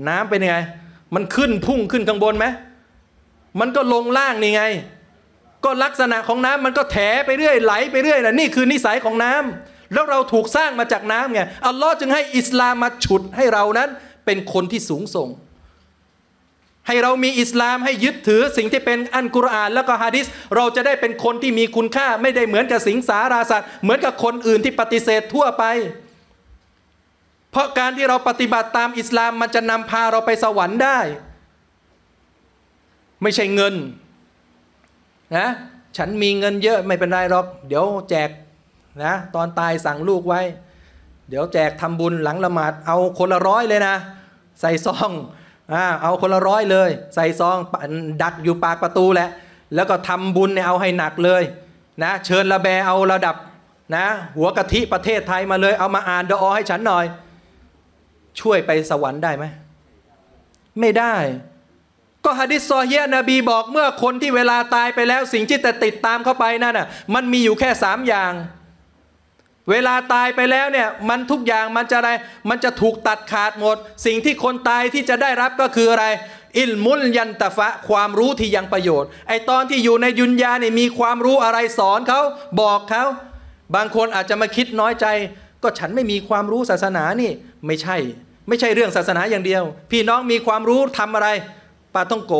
น้ำเป็นยังไงมันขึ้นพุ่งขึ้นข้างบนไหมมันก็ลงล่างนี่ไง ก็ลักษณะของน้ำมันก็แถไปเรื่อย ไหลไปเรื่อยนะนี่คือนิสัยของน้ำ แล้วเราถูกสร้างมาจากน้ำไงอัลลอฮ์จึงให้อิสลามมาฉุดให้เรานั้นเป็นคนที่สูงส่งให้เรามีอิสลามให้ยึดถือสิ่งที่เป็นอันกุรอาน แล้วก็ฮะดิษเราจะได้เป็นคนที่มีคุณค่า ไม่ได้เหมือนกับสิงสาราสัตว์เหมือนกับคนอื่นที่ปฏิเสธทั่วไป เพราะการที่เราปฏิบัติตามอิสลามมันจะนำพาเราไปสวรรค์ได้ ไม่ใช่เงินนะฉันมีเงินเยอะไม่เป็นไรหรอกเดี๋ยวแจกนะตอนตายสั่งลูกไว้ เดี๋ยวแจกทำบุญหลังละหมาดเอาคนละร้อยเลยนะ ใส่ซองอ่าเอาคนละร้อยเลย ใส่ซองดักอยู่ปากประตูแหละ แล้วก็ทำบุญเนี่ยเอาให้หนักเลยนะ เชิญระแบเอาระดับนะหัวกะทิประเทศไทยมาเลย เอามาอ่านดอให้ฉันหน่อย ช่วยไปสวรรค์ได้ไหม ไม่ได้ ก็ฮะดิษซอเฮียนบีบอกเมื่อคนที่เวลาตายไปแล้ว สิ่งที่แต่ติดตามเข้าไปนั่นน่ะมันมีอยู่แค่สามอย่างเวลาตายไปแล้วเนี่ยมันทุกอย่างมันจะอะไร มันจะถูกตัดขาดหมด สิ่งที่คนตายที่จะได้รับก็คืออะไร อิลมุลยันตะฟะความรู้ที่ยังประโยชน์ ไอตอนที่อยู่ในยุนยาเนี่ยมีความรู้อะไรสอนเขา บอกเขา บางคนอาจจะมาคิดน้อยใจ ก็ฉันไม่มีความรู้ศาสนานี่ ไม่ใช่ ไม่ใช่เรื่องศาสนาอย่างเดียว พี่น้องมีความรู้ทำอะไรปาต้องโก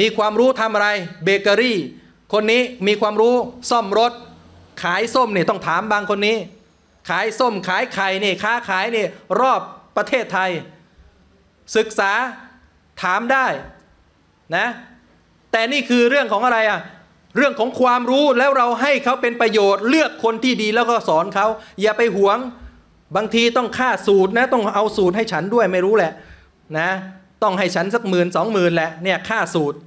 มีความรู้ทำอะไรเบเกอรี่ คนนี้มีความรู้ซ่อมรถขายส้มเนี่ยต้องถามบางคนนี้ ขายส้มขายไข่เนี่ยค้าขายเนี่ยรอบประเทศไทย ศึกษาถามได้นะแต่นี่คือเรื่องของอะไรอะเรื่องของความรู้แล้วเราให้เขาเป็นประโยชน์เลือกคนที่ดีแล้วก็สอนเขา อย่าไปหวงบางทีต้องค่าสูตรนะต้องเอา สูตรให้ฉันด้วยไม่รู้แหละนะต้องให้ฉันสักหมื่นสองหมื่นแหละเนี่ยค่าสูตร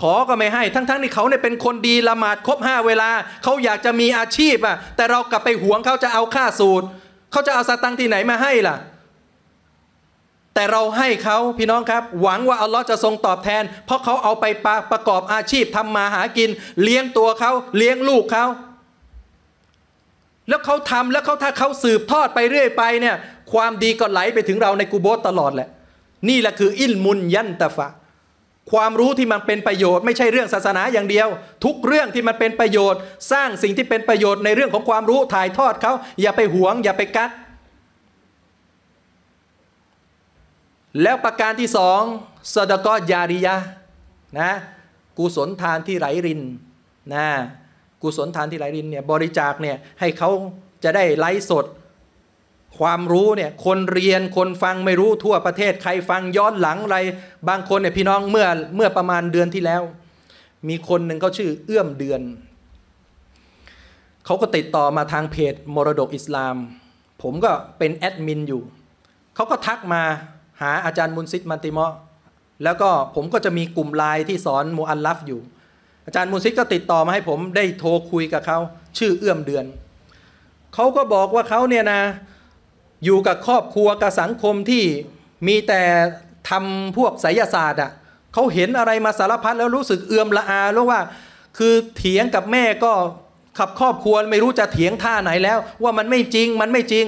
ขอก็ไม่ให้ทั้งๆที่เขาเนี่ยเป็นคนดีละหมาดครบห้าเวลา เขาอยากจะมีอาชีพอ่ะ แต่เรากลับไปหวงเขาจะเอาค่าสูตร เขาจะเอาสตังที่ไหนมาให้ล่ะ แต่เราให้เขาพี่น้องครับ หวังว่าอัลลอฮ์จะทรงตอบแทน เพราะเขาเอาไปปประกอบอาชีพทำมาหากิน เลี้ยงตัวเขาเลี้ยงลูกเขา แล้วเขาทำแล้วเขาถ้าเขาสืบทอดไปเรื่อยไปเนี่ย ความดีก็ไหลไปถึงเราในกูโบสตลอดแหละ นี่แหละคือ อิลมุนยันตะฟะความรู้ที่มันเป็นประโยชน์ไม่ใช่เรื่องศาสนาอย่างเดียว ทุกเรื่องที่มันเป็นประโยชน์ สร้างสิ่งที่เป็นประโยชน์ในเรื่องของความรู้ถ่ายทอดเขา อย่าไปหวง อย่าไปกัดแล้วประการที่สองสดกอยาริยะนะกุศลทานที่ไหลรินนะกุศลทานที่ไหลรินเนี่ยบริจาคเนี่ยให้เขาจะได้ไลฟ์สดความรู้เนี่ยคนเรียนคนฟังไม่รู้ทั่วประเทศ ใครฟังย้อนหลังอะไรบางคนเนี่ยพี่น้องเมื่อเมื่อประมาณเดือนที่แล้ว มีคนหนึ่งเขาชื่อเอื้อมเดือนเขาก็ติดต่อมาทางเพจมรดกอิสลามผมก็เป็นแอดมินอยู่เขาก็ทักมาหาอาจารย์มุนซิดมันติมะแล้วก็ผมก็จะมีกลุ่มไลน์ที่สอนมูอัลลัฟอยู่ อาจารย์มุนซิดก็ติดต่อมาให้ผมได้โทรคุยกับเขาชื่อเอื้อมเดือนเขาก็บอกว่าเขาเนี่ยนะอยู่กับครอบครัวกับสังคมที่มีแต่ทำพวกไสยศาสตร์อ่ะเขาเห็นอะไรมาสารพัดแล้วรู้สึกเอื่มละอาแล้วว่าคือเถียงกับแม่ก็ขับครอบครัวไม่รู้จะเถียงท่าไหนแล้วว่ามันไม่จริงมันไม่จริง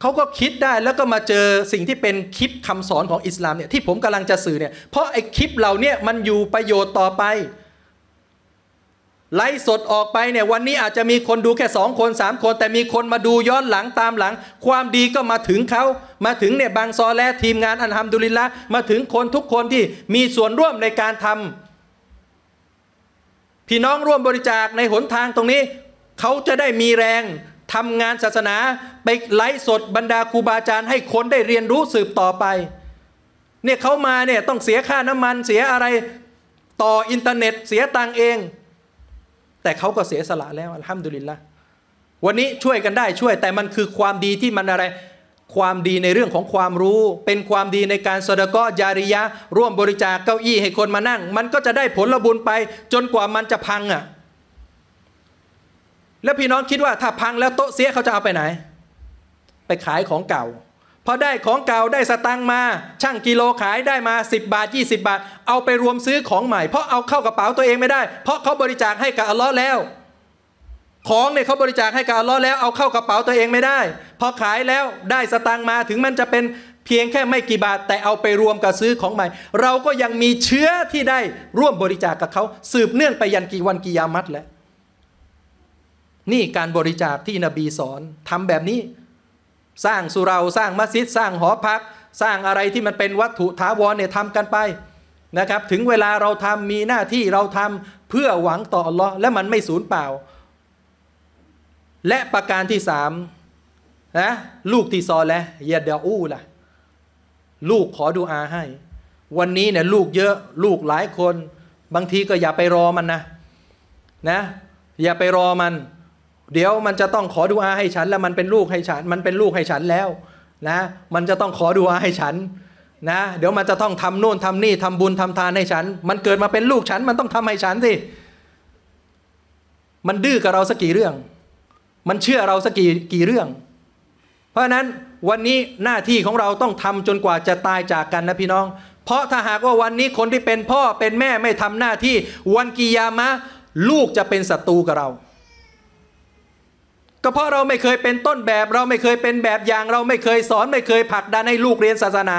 เขาก็คิดได้แล้วก็มาเจอสิ่งที่เป็นคลิปคำสอนของอิสลามเนี่ยที่ผมกำลังจะสื่อเนี่ยเพราะไอ้คลิปเหล่านี้มันอยู่ประโยชน์ต่อไปไลฟ์สดออกไปเนี่ยวันนี้อาจจะมีคนดูแค่สองคนสามคน แต่มีคนมาดูย้อนหลังตามหลัง ความดีก็มาถึงเขามาถึงเนี่ยบางซอและทีมงานอันทำดุลิละมาถึงคนทุกคนที่มีส่วนร่วมในการทำพี่น้องร่วมบริจาคในหนทางตรงนี้ เขาจะได้มีแรงทำงานศาสนาไปไลฟ์สดบรรดาครูบาอาจารย์ให้คนได้เรียนรู้สืบต่อไปเนี่ยเขามาเนี่ยต้องเสียค่าน้ำมันเสียอะไรต่ออินเทอร์เน็ต เสียตังเองแต่เขาก็เสียสละแล้วอัลฮัมดุลิลละวันนี้ช่วยกันได้ช่วยแต่มันคือความดีที่มันอะไรความดีในเรื่องของความรู้ เป็นความดีในการสดกอยาริยะ ร่วมบริจาคเก้าอี้ให้คนมานั่ง มันก็จะได้ผลบุญไปจนกว่ามันจะพังอะ่ะ แล้วพี่น้องคิดว่าถ้าพังแล้วโต๊ะเสียเขาจะเอาไปไหน ไปขายของเก่าพอได้ของเก่า ได้สตังมาช่างกิโลขายได้มา 10 บาท 20 บาท เอาไปรวมซื้อของใหม่เพราะเอาเข้ากระเป๋าตัวเองไม่ได้เพราะเขาบริจาคให้กับอัลลอฮ์แล้ว ของเนี่ยเขาบริจาคให้กับอัลลอฮ์แล้วเอาเข้ากระเป๋าตัวเองไม่ได้พอขายแล้วได้สตังมาถึงมันจะเป็นเพียงแค่ไม่กี่บาท แต่เอาไปรวมกับซื้อของใหม่ เราก็ยังมีเชื้อที่ได้ร่วมบริจาคกับเขาสืบเนื่องไปยันกี่วันกี่ยามัดแล้วนี่การบริจาคที่นบีสอนทำแบบนี้สร้างสุราสร้างมัสยิดสร้างหอพัก สร้างอะไรที่มันเป็นวัตถุถาวรเนี่ยทำกันไปนะครับ ถึงเวลาเราทำมีหน้าที่เราทำเพื่อหวังต่ออัลลอฮ์และมันไม่สูญเปล่า และประการที่สามนะลูกที่ซอและยาเดาอูล่ะลูกขอดูอาให้ วันนี้เนี่ยลูกเยอะลูกหลายคน บางทีก็อย่าไปรอมันนะนะ อย่าไปรอมันเดี๋ยวมันจะต้องขอดูอาให้ฉัน แล้วมันเป็นลูกให้ฉัน มันเป็นลูกให้ฉันแล้วนะ มันจะต้องขอดูอาให้ฉันนะ เดี๋ยวมันจะต้องทำโน่นทำนี่ทำบุญทำทานให้ฉัน มันเกิดมาเป็นลูกฉันมันต้องทำให้ฉันสิ มันดื้อกับเราสักกี่เรื่อง มันเชื่อเราสักกี่กี่เรื่อง เพราะะนั้นวันนี้หน้าที่ของเราต้องทำจนกว่าจะตายจากกันนะพี่น้อง เพราะถ้าหากว่าวันนี้คนที่เป็นพ่อเป็นแม่ไม่ทำหน้าที่ วันกิยามะลูกจะเป็นศัตรูกับเราก็เพราะเราไม่เคยเป็นต้นแบบ เราไม่เคยเป็นแบบอย่าง เราไม่เคยสอนไม่เคยผลักดันให้ลูกเรียนศาสนา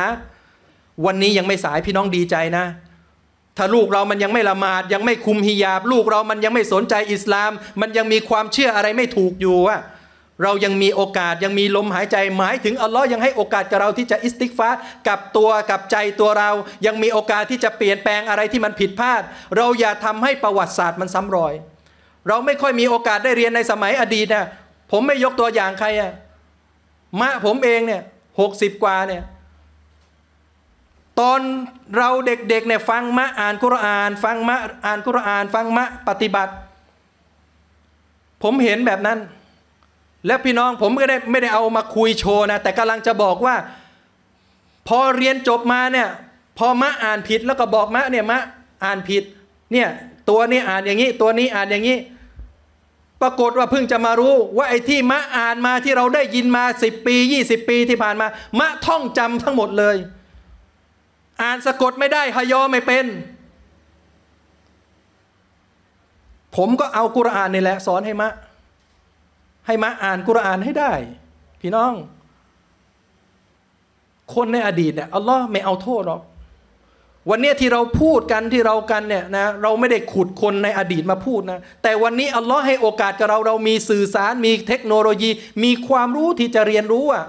วันนี้ยังไม่สายพี่น้องดีใจนะ ถ้าลูกเรามันยังไม่ละหมาดยังไม่คุมฮิญาบ ลูกเรามันยังไม่สนใจอิสลาม มันยังมีความเชื่ออะไรไม่ถูกอยู่อะเรายังมีโอกาสยังมีลมหายใจหมายถึงอัลลอฮ์ยังให้โอกาสกับเราที่จะอิสติกฟ้ากับตัวกับใจตัวเรา ยังมีโอกาสที่จะเปลี่ยนแปลงอะไรที่มันผิดพลาด เราอย่าทำให้ประวัติศาสตร์มันซ้ำรอย เราไม่ค่อยมีโอกาสได้เรียนในสมัยอดีตนะผมไม่ยกตัวอย่างใครอะมะผมเองเนี่ยหกสิบกว่าเนี่ย ตอนเราเด็กๆเนี่ยฟังมะอ่านกุรอาน ฟังมะอ่านกุรอาน ฟังมะปฏิบัติ ผมเห็นแบบนั้น และพี่น้องผมก็ได้ไม่ได้เอามาคุยโชว์นะแต่กำลังจะบอกว่า พอเรียนจบมาเนี่ย พอมะอ่านผิดแล้วก็บอกมะเนี่ยมะอ่านผิดเนี่ยตัวนี้อ่านอย่างนี้ ตัวนี้อ่านอย่างนี้ปรากฏว่าเพิ่งจะมารู้ว่าไอ้ที่มะอ่านมาที่เราได้ยินมา 10 ปี 20 ปีที่ผ่านมา มะท่องจำทั้งหมดเลย อ่านสะกดไม่ได้ฮยอไม่เป็น ผมก็เอากุรอานนี่แหละสอนให้มะ ให้มะอ่านกุรอานให้ได้ พี่น้อง คนในอดีตเนี่ยอัลลอฮ์ไม่เอาโทษหรอกวันนี้ที่เราพูดกันที่เรากันเนี่ยนะเราไม่ได้ขุดคนในอดีตมาพูดนะ แต่วันนี้อัลลอฮ์ให้โอกาสกับเราเรามีสื่อสาร มีเทคโนโลยี มีความรู้ที่จะเรียนรู้อ่ะ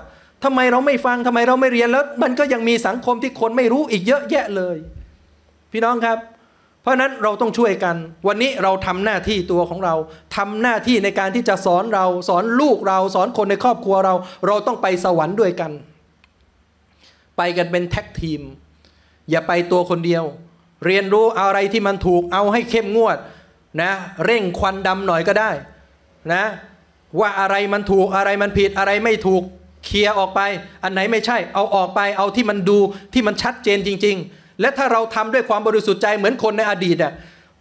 ทำไมเราไม่ฟังทำไมเราไม่เรียนแล้วมันก็ยังมีสังคมที่คนไม่รู้อีกเยอะแยะเลย พี่น้องครับ เพราะนั้นเราต้องช่วยกัน วันนี้เราทำหน้าที่ตัวของเราทำหน้าที่ในการที่จะสอนเราสอนลูกเราสอนคนในครอบครัวเราเราต้องไปสวรรค์ด้วยกัน ไปกันเป็นแท็กทีมอย่าไปตัวคนเดียว เรียนรู้อะไรที่มันถูกเอาให้เข้มงวดนะเร่งควันดำหน่อยก็ได้นะว่าอะไรมันถูกอะไรมันผิดอะไรไม่ถูกเคลียร์ออกไป อันไหนไม่ใช่ เอาออกไป เอาที่มันดูที่มันชัดเจนจริง ๆ และถ้าเราทำด้วยความบริสุทธิ์ใจเหมือนคนในอดีตอ่ะ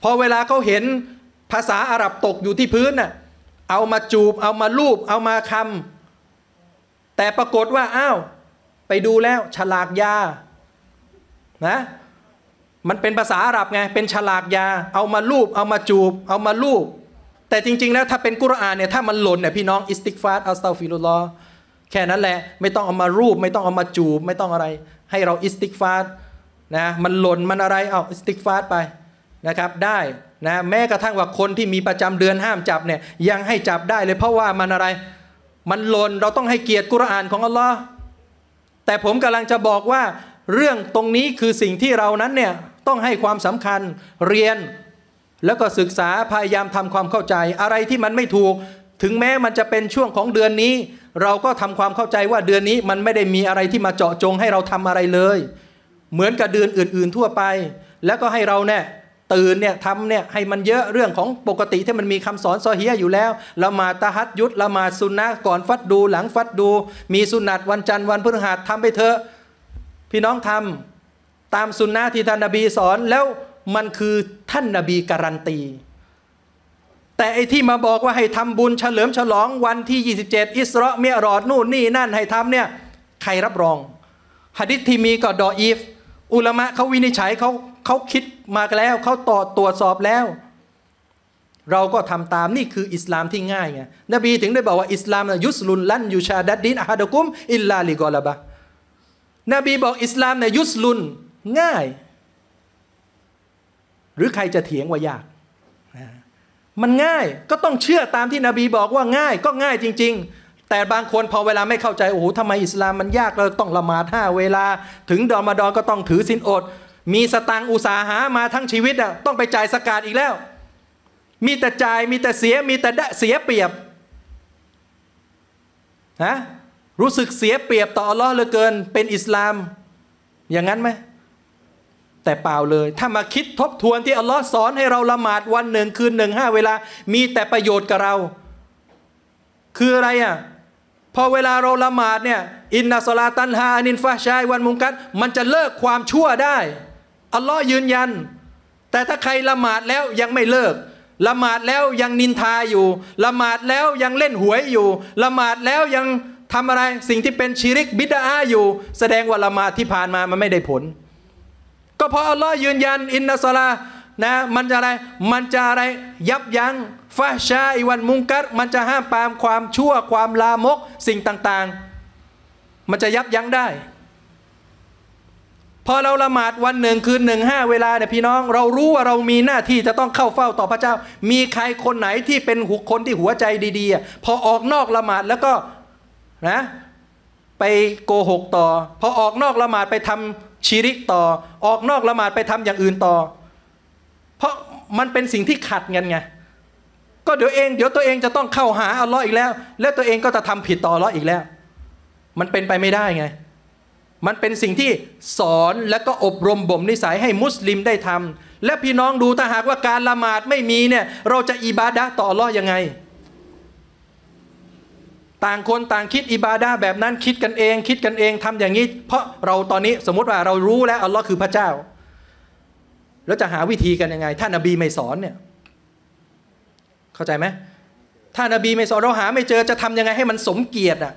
พอเวลาเขาเห็นภาษาอาหรับตกอยู่ที่พื้นน่ะเอามาจูบ เอามาลูบเอามาคำ แต่ปรากฏว่าอ้าว ไปดูแล้ว ฉลากยานะมันเป็นภาษาอาหรับไง เป็นฉลากยาเอามาลูบเอามาจูบเอามาลูบแต่จริงๆนะถ้าเป็นกุรอานเนี่ยถ้ามันหล่นเนี่ยพี่น้องอิสติกฟาตอัลตาฟิลุลอแค่นั้นแหละไม่ต้องเอามารูปไม่ต้องเอามาจูบ ไม่ต้องอะไรให้เราอิสติกฟาตนะมันหล่นมันอะไรเอาอิสติกฟาตไปนะครับได้นะแม้กระทั่งว่าคนที่มีประจำเดือนห้ามจับเนี่ยยังให้จับได้เลยเพราะว่ามันอะไรมันหล่นเราต้องให้เกียรติกุรอานของอัลลอฮ์แต่ผมกำลังจะบอกว่าเรื่องตรงนี้คือสิ่งที่เรานั้นเนี่ยต้องให้ความสำคัญเรียน แล้วก็ศึกษาพยายามทำความเข้าใจ อะไรที่มันไม่ถูก ถึงแม้มันจะเป็นช่วงของเดือนนี้ เราก็ทำความเข้าใจว่าเดือนนี้มันไม่ได้มีอะไรที่มาเจาะจง ให้เราทำอะไรเลย เหมือนกับเดือนอื่น ๆ ทั่วไป แล้วก็ให้เราเนี่ยตื่นเนี่ยทำเนี่ยให้มันเยอะเรื่องของปกติที่มันมีคำสอนซอเฮียอยู่แล้วละหมาตะฮัดยุธละหมาสุนนะก่อนฟัดดู หลังฟัดดู มีสุนัตวันจันทร์วันพฤหัสทำไปเถอะพี่น้องทำตามสุนนะที่ท่านนาบีสอนแล้วมันคือท่านนาบีการันตีแต่ไอที่มาบอกว่าให้ทำบุญเฉลิมฉลองวันที่ 27 อิสระเมียรอดนู่นนี่นั่นให้ทำเนี่ย ใครรับรองฮะดิษที่มีก็ดออีฟอุลมะเขาวินิจฉัยเขาเขาคิดมาแล้วเขาต่อตรวจสอบแล้ว เราก็ทำตามนี่คืออิสลามที่ง่ายไงนบีถึงได้บอกว่าอิสลาม ยุสลุนลันยูชาดัดดินอาฮัดกุม อิลลาลิกอลาบะนบีบอกอิสลามเนี่ยยุสลุนง่าย หรือใครจะเถียงว่ายากมันง่ายก็ต้องเชื่อตามที่นบีบอกว่าง่าย ก็ง่ายจริง ๆ แต่บางคนพอเวลาไม่เข้าใจ โอ้โหทำไมอิสลามมันยากเราต้องละหมาดห้าเวลา ถึงดอมาดอนก็ต้องถือสินอด มีสตังอุตสาหามาทั้งชีวิตอ่ะต้องไปจ่ายสกาดอีกแล้ว มีแต่จ่ายมีแต่เสียมีแต่เสียเปรียบนะรู้สึกเสียเปรียบต่ออัลลอฮ์เหลือเกิน เป็นอิสลาม อย่างนั้นไหม แต่เปล่าเลย ถ้ามาคิดทบทวนที่อัลลอฮ์สอนให้เรา ละหมาดวันหนึ่งคืนหนึ่งห้าเวลา มีแต่ประโยชน์กับเรา คืออะไรอ่ะ พอเวลาเราละหมาดเนี่ย อินนาสลาตันฮานินฟาชายวันมุงกัตมันจะเลิกความชั่วได้ อัลลอฮ์ยืนยัน แต่ถ้าใครละหมาดแล้วยังไม่เลิก ละหมาดแล้วยังนินทาอยู่ ละหมาดแล้วยังเล่นหวยอยู่ ละหมาดแล้วยังทำอะไรสิ่งที่เป็นชีริกบิดาอยู่ แสดงว่าละมาที่ผ่านมามันไม่ได้ผล ก็เพราะอัลลอฮ์ยืนยันอินนัสลานะ มันจะอะไร มันจะอะไร ยับยั้งฟาชาอิวันมุงกัดมันจะห้ามปามความชั่วความลามกสิ่งต่างๆ มันจะยับยั้งได้ พอเราละหมาดวันหนึ่งคืนหนึ่งห้าเวลาเนี่ยพี่น้อง เรารู้ว่าเรามีหน้าที่จะต้องเข้าเฝ้าต่อพระเจ้า มีใครคนไหนที่เป็นหุคนที่หัวใจดี ๆ พอออกนอกละหมาดแล้วก็นะไปโกหกต่อพอออกนอกละหมาดไปทำชีริกต่อ ออกนอกละหมาดไปทำอย่างอื่นต่อ เพราะมันเป็นสิ่งที่ขัดกันไงก็เดี๋ยวเอง เดี๋ยวตัวเองจะต้องเข้าหาอัลลอฮ์อีกแล้ว แล้วตัวเองก็จะทำผิดต่ออัลลอฮ์อีกแล้ว มันเป็นไปไม่ได้ไง มันเป็นสิ่งที่สอนและก็อบรมบ่มนิสัยให้มุสลิมได้ทำ และพี่น้องดูถ้าหากว่าการละหมาดไม่มีเนี่ยเราจะอิบาดะต่ออัลลอฮ์ยังไงต่างคนต่างคิดอิบาดาแบบนั้นคิดกันเองคิดกันเอง ทำอย่างนี้ เพราะเราตอนนี้สมมติว่าเรารู้แล้วอัลลอฮ์คือพระเจ้า แล้วจะหาวิธีกันยังไง ท่านอบี ไม่สอนเนี่ยเข้าใจไหมท่านอบี ไม่สอนเราหาไม่เจอจะทำยังไง ให้มันสมเกียรติอะ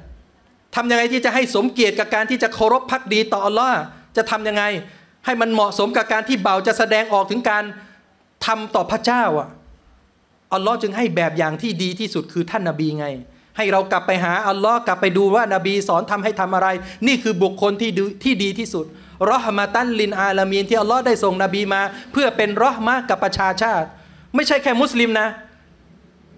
ทำยังไงที่จะให้สมเกียรติกับการที่จะเคารพพักดีต่ออัลลอฮ์จะทํำยังไงให้มันเหมาะสมกับการที่เบาจะแสดงออกถึงการทำต่อพระเจ้าอ่ะอัลลอฮ์จึงให้แบบอย่างที่ดีที่สุดคือท่านนาบีไงให้เรากลับไปหาอัลลอฮ์กลับไปดูว่านาบีสอนทำให้ทำอะไร นี่คือบุคคลที่ดีที่ดีที่สุดรอฮมาตันลินอาลามีน ที่อัลลอฮ์ได้ส่งนบีมา เพื่อเป็นรอฮมากับประชาชาติ ไม่ใช่แค่มุสลิมนะ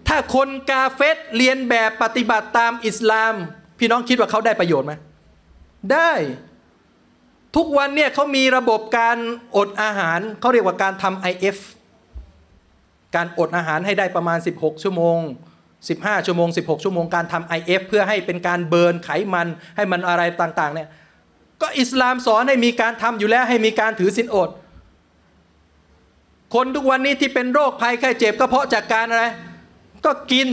ถ้าคนกาเฟตเรียนแบบปฏิบัติตามอิสลาม พี่น้องคิดว่าเขาได้ประโยชน์ไหมได้ ทุกวันเนี่ยเขามีระบบการอดอาหารเขาเรียกว่าการทำไอเอฟการอดอาหารให้ได้ประมาณ 16 ชั่วโมง15ชั่วโมง 16 ชั่วโมงการทำา IF เพื่อให้เป็นการเบิร์นไขมันให้มันอะไรต่างๆเนี่ยก็อิสลามสอนให้มีการทำอยู่แล้วให้มีการถือสินอด คนทุกวันนี้ที่เป็นโรคภัยไข้เจ็บก็เพราะจากการอะไร ก็กิน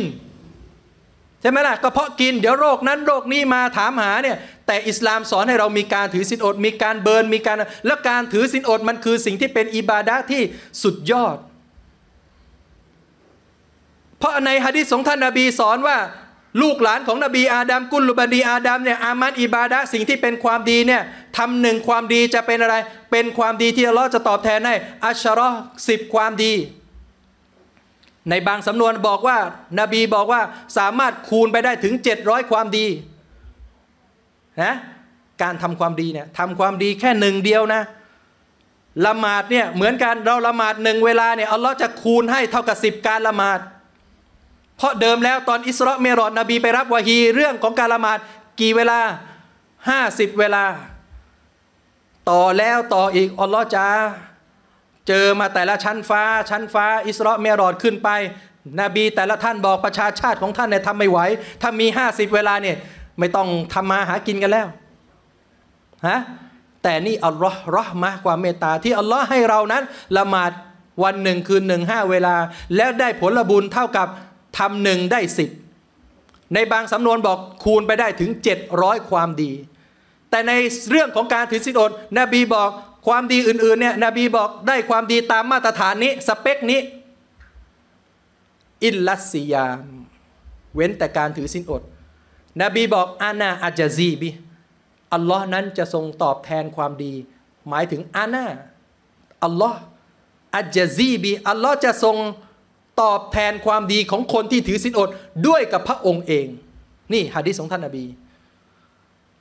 ใช่ไหมล่ะก็เพราะกินเดี๋ยวโรคนั้นโรคนี้มาถามหาเนี่ยแต่อิสลามสอนให้เรามีการถือสินอดมีการเบิร์นมีการแล้วการถือสินอดมันคือสิ่งที่เป็นอิบาดะที่สุดยอดเพราะในฮะดิษของท่านนาบีสอนว่า ลูกหลานของนบีอาดัมกุลุบันีอาดัมเนี่ยอามันอิบาดะสิ่งที่เป็นความดีเนี่ยทำหนึ่งความดีจะเป็นอะไร เป็นความดีที่อัลลอฮ์จะตอบแทนให้อัชรอสิบความดี ในบางสำนวนบอกว่านาบีบอกว่าสามารถคูณไปได้ถึง 700 ความดีนะการทำความดีเนี่ยทำความดีแค่หนึ่งเดียวนะละหมาดเนี่ยเหมือนกันเราละหมาดหนึ่งเวลาเนี่ยอัลลอฮ์จะคูณให้เท่ากับสิบการละหมาดเพราะเดิมแล้วตอนอิสราเอลรอดนบีไปรับวาฮีเรื่องของการละหมาดกี่เวลา 50 เวลา ต่อแล้วต่ออีกอัลลอฮ์จ้าเจอมาแต่ละชั้นฟ้า ชั้นฟ้า อิสราเอลรอดขึ้นไป นบีแต่ละท่านบอกประชาชาติของท่านเนี่ยทำไม่ไหวถ้ามี 50 เวลาเนี่ยไม่ต้องทำมาหากินกันแล้วฮะแต่นี่อัลลอฮ์รอฮ์มะความเมตตา ที่อัลลอฮ์ให้เรานั้นละหมาดวันหนึ่งคืนหนึ่งห้าเวลา แล้วได้ผลบุญเท่ากับทำหนึ่งได้สิบ ในบางสำนวนบอกคูณไปได้ถึง 700 ความดี แต่ในเรื่องของการถือศีลอด นบีบอกความดีอื่นๆเนี่ย นบีบอกได้ความดีตามมาตรฐานนี้ สเปคนี้ อิลลัสยาม เว้นแต่การถือศีลอด นบีบอกอาณาอาจซีบีอัลลอฮ์นั้นจะทรงตอบแทนความดี หมายถึงอาณาอัลลอฮ์อาจซีบีอัลลอฮ์จะทรงตอบแทนความดีของคนที่ถือศีลอดด้วยกับพระองค์เอง นี่ฮะดิษของท่านนบี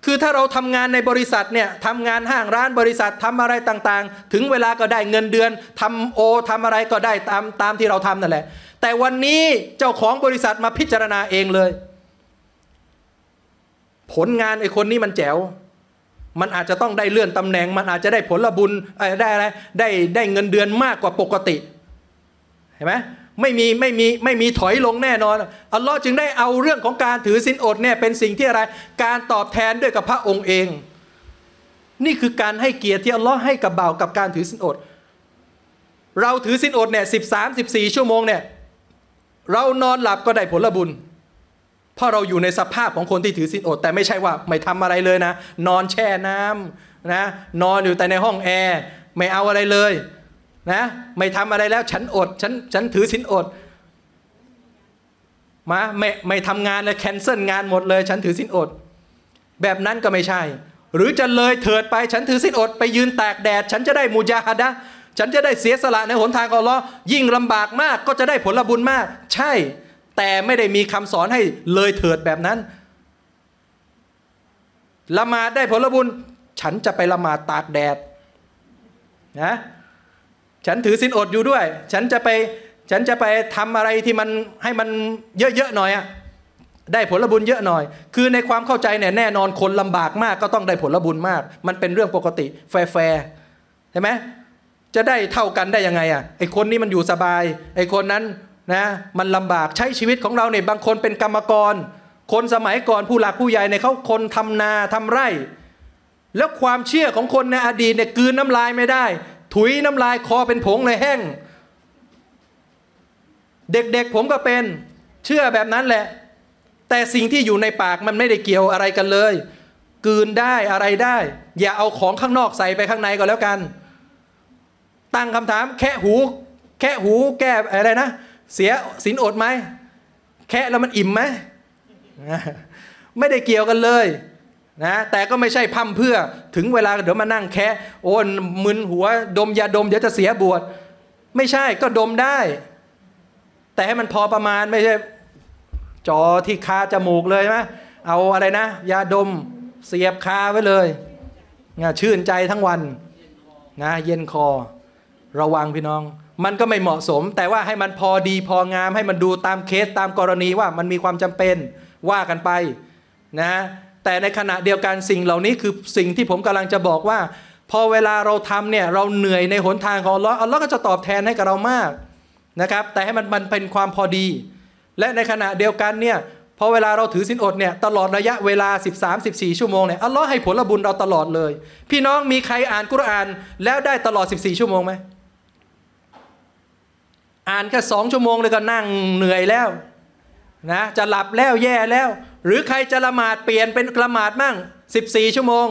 คือถ้าเราทำงานในบริษัทเนี่ยทำงานห้างร้านบริษัททำอะไรต่างๆ ถึงเวลาก็ได้เงินเดือนทำโอทำอะไรก็ได้ตามตามที่เราทำนั่นแหละ แต่วันนี้เจ้าของบริษัทมาพิจารณาเองเลย ผลงานไอ้คนนี้มันแจ๋วมันอาจจะต้องได้เลื่อนตำแหน่งมันอาจจะได้ผลบุญได้อะไรได้ ได้เงินเดือนมากกว่าปกติ เห็นไหมไม่มี ไม่มีไม่มีถอยลงแน่นอน อัลลอฮ์จึงได้เอาเรื่องของการถือสินอดเนี่ยเป็นสิ่งที่อะไร การตอบแทนด้วยกับพระองค์เอง นี่คือการให้เกียรติที่อัลลอฮ์ให้กับบ่าวกับการถือสินอด เราถือสินอดเนี่ยสิบสามสิบสี่ชั่วโมงเนี่ยเรานอนหลับก็ได้ผลบุญ เพราะเราอยู่ในสภาพของคนที่ถือสินอดแต่ไม่ใช่ว่าไม่ทำอะไรเลยนะ นอนแช่น้ำนะนอนอยู่แต่ในห้องแอร์ไม่เอาอะไรเลยนะ ไม่ทำอะไรแล้วฉันอดฉันฉันถือสินอดมาไม่ไม่ทำงานเลยแคนเซิลงานหมดเลย ฉันถือสินอด แบบนั้นก็ไม่ใช่ หรือจะเลยเถิดไปฉันถือสินอด ไปยืนแตกแดดฉันจะได้มูจาฮัดะฉันจะได้เสียสละในหนทางกอลอรยิ่งลำบากมากก็จะได้ผลบุญมาก ใช่ แต่ไม่ได้มีคำสอนให้เลยเถิดแบบนั้นละหมาดได้ผลบุญ ฉันจะไปละหมาดตากแดด นะฉันถือสินอดอยู่ด้วย ฉันจะไป ฉันจะไปทำอะไรที่มันให้มันเยอะๆหน่อยอะได้ผลบุญเยอะหน่อย คือในความเข้าใจเนี่ยแน่นอนคนลำบากมากก็ต้องได้ผลบุญมาก มันเป็นเรื่องปกติแฟร์ใช่ไหม จะได้เท่ากันได้ยังไงอะไอคนนี้มันอยู่สบาย ไอคนนั้นนะ มันลำบากใช้ชีวิตของเราเนี่ยบางคนเป็นกรรมกร คนสมัยก่อนผู้หลักผู้ใหญ่เนี่ยเขาคนทำนาทำไร่ แล้วความเชื่อของคนในอดีตเนี่ยกืนน้ำลายไม่ได้ถุยน้ำลายคอเป็นผงเลยแห้ง เด็กๆ ผมก็เป็น เชื่อแบบนั้นแหละ แต่สิ่งที่อยู่ในปากมันไม่ได้เกี่ยวอะไรกันเลย กืนได้อะไรได้ อย่าเอาของข้างนอกใส่ไปข้างในก็แล้วกัน ตั้งคำถาม แค่หู แค่หู แก้อะไรนะ เสียสินอดไหม แค่แล้วมันอิ่มไหมไม่ได้เกี่ยวกันเลยนะแต่ก็ไม่ใช่พั่มเพื่อถึงเวลาเดี๋ยวมานั่งแคะโอนมึนหัวดมยาดม เดี๋ยวจะเสียบวชไม่ใช่ก็ดมได้ แต่ให้มันพอประมาณไม่ใช่จอที่คาจมูกเลยไหมเอาอะไรนะยาดมเสียบคาไว้เลยนะชื่นใจทั้งวันนะเย็นคอ ระวังพี่น้อง มันก็ไม่เหมาะสม แต่ว่าให้มันพอดีพองามให้มันดูตามเคส ตามกรณีว่ามันมีความจำเป็นว่ากันไป นะแต่ในขณะเดียวกันสิ่งเหล่านี้คือสิ่งที่ผมกำลังจะบอกว่า พอเวลาเราทำเนี่ยเราเหนื่อยในหนทางของอัลลอฮ์อัลลอฮ์ก็จะตอบแทนให้กับเรามากนะครับ แต่ให้มันมันเป็นความพอดี และในขณะเดียวกันเนี่ยพอเวลาเราถือสินอดเนี่ยตลอดระยะเวลา13 14ชั่วโมงเนี่ยอัลลอฮ์ให้ผลบุญเราตลอดเลย พี่น้องมีใครอ่านกุรอานแล้วได้ตลอด 14 ชั่วโมงไหมอ่านแค่สองชั่วโมงเลยก็นั่งเหนื่อยแล้วนะจะหลับแล้วแย่แล้วหรือใครจะละหมาดเปลี่ยนเป็นละหมาดมั่ง 14 ชั่วโมง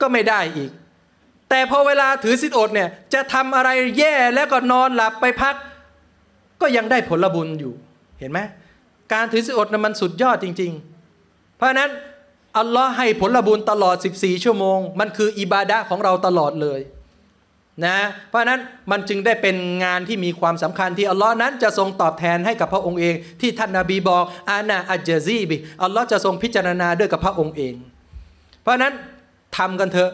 ก็ไม่ได้อีก แต่พอเวลาถือสิทอดเนี่ยจะทำอะไรแย่แล้วก็นอนหลับไปพัก ก็ยังได้ผลบุญอยู่ เห็นไหม การถือสิทอดนะมันสุดยอดจริงๆ เพราะนั้นอัลลอฮ์ให้ผลบุญตลอด 14 ชั่วโมงมันคืออิบาดะของเราตลอดเลยนะ เพราะนั้นมันจึงได้เป็นงานที่มีความสำคัญที่อัลลอฮ์นั้นจะทรงตอบแทนให้กับพระองค์เอง ที่ท่านนาบีบอก อานาอัจจซีบิอัลลอฮ์จะทรงพิจารณาด้วยกับพระองค์เอง เพราะนั้นทำกันเถอะ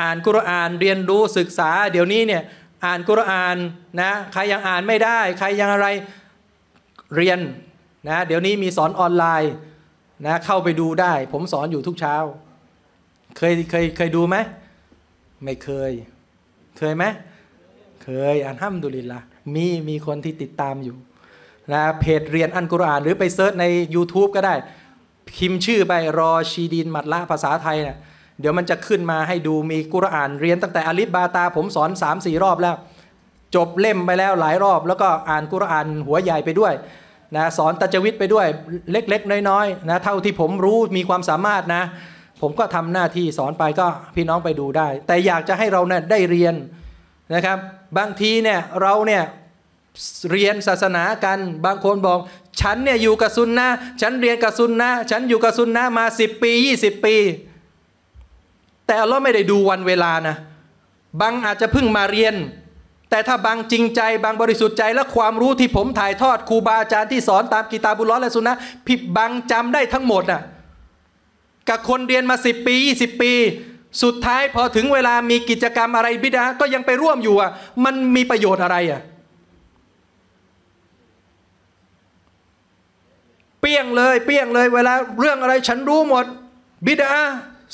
อ่านกุรอานเรียนรู้ศึกษา เดี๋ยวนี้เนี่ย อ่านกุรอานนะใครยังอ่านไม่ได้ ใครยังอะไรเรียนนะเดี๋ยวนี้มีสอนออนไลน์นะเข้าไปดูได้ ผมสอนอยู่ทุกเช้า เคยเคยเคยดูไหมไม่เคยเคยไหมเคยอันห้ามดุลิละมีมีคนที่ติดตามอยู่นะ เพจเรียนอันกุรอานหรือไปเซิร์ชใน YouTube ก็ได้พิมพ์ชื่อไปรอชีดินมัดละภาษาไทยเนะี่ยเดี๋ยวมันจะขึ้นมาให้ดูมีกุรอานเรียนตั้งแต่อลิบบาตาผมสอน 3 4 รอบแล้ว จบเล่มไปแล้วหลายรอบแล้วก็อ่านกุรอานหัวใหญ่ไปด้วยนะสอนตัจวิทไปด้วยเล็ก ๆ น้อยๆ นะ เท่าที่ผมรู้มีความสามารถนะผมก็ทำหน้าที่สอนไปก็พี่น้องไปดูได้ แต่อยากจะให้เราเนี่ยได้เรียนนะครับ บางทีเนี่ยเราเนี่ยเรียนศาสนากันบางคนบอกฉันเนี่ยอยู่กับซุนนะฉันเรียนกับซุนนะฉันอยู่กับซุนนะมา 10 ปี 20 ปี แต่เราไม่ได้ดูวันเวลานะ บางอาจจะเพิ่งมาเรียน แต่ถ้าบางจริงใจบางบริสุทธิ์ใจและความรู้ที่ผมถ่ายทอดครูบาอาจารย์ที่สอนตามกีตาบุลลอและซุนนะผิดบางจำได้ทั้งหมดนะ่ะกับคนเรียนมา 10 ปี 20 ปี สุดท้ายพอถึงเวลามีกิจกรรมอะไรบิดา ก็ยังไปร่วมอยู่อ่ะ มันมีประโยชน์อะไรอ่ะเปี้ยงเลย เปี้ยงเลย เวลาเรื่องอะไรฉันรู้หมด บิดา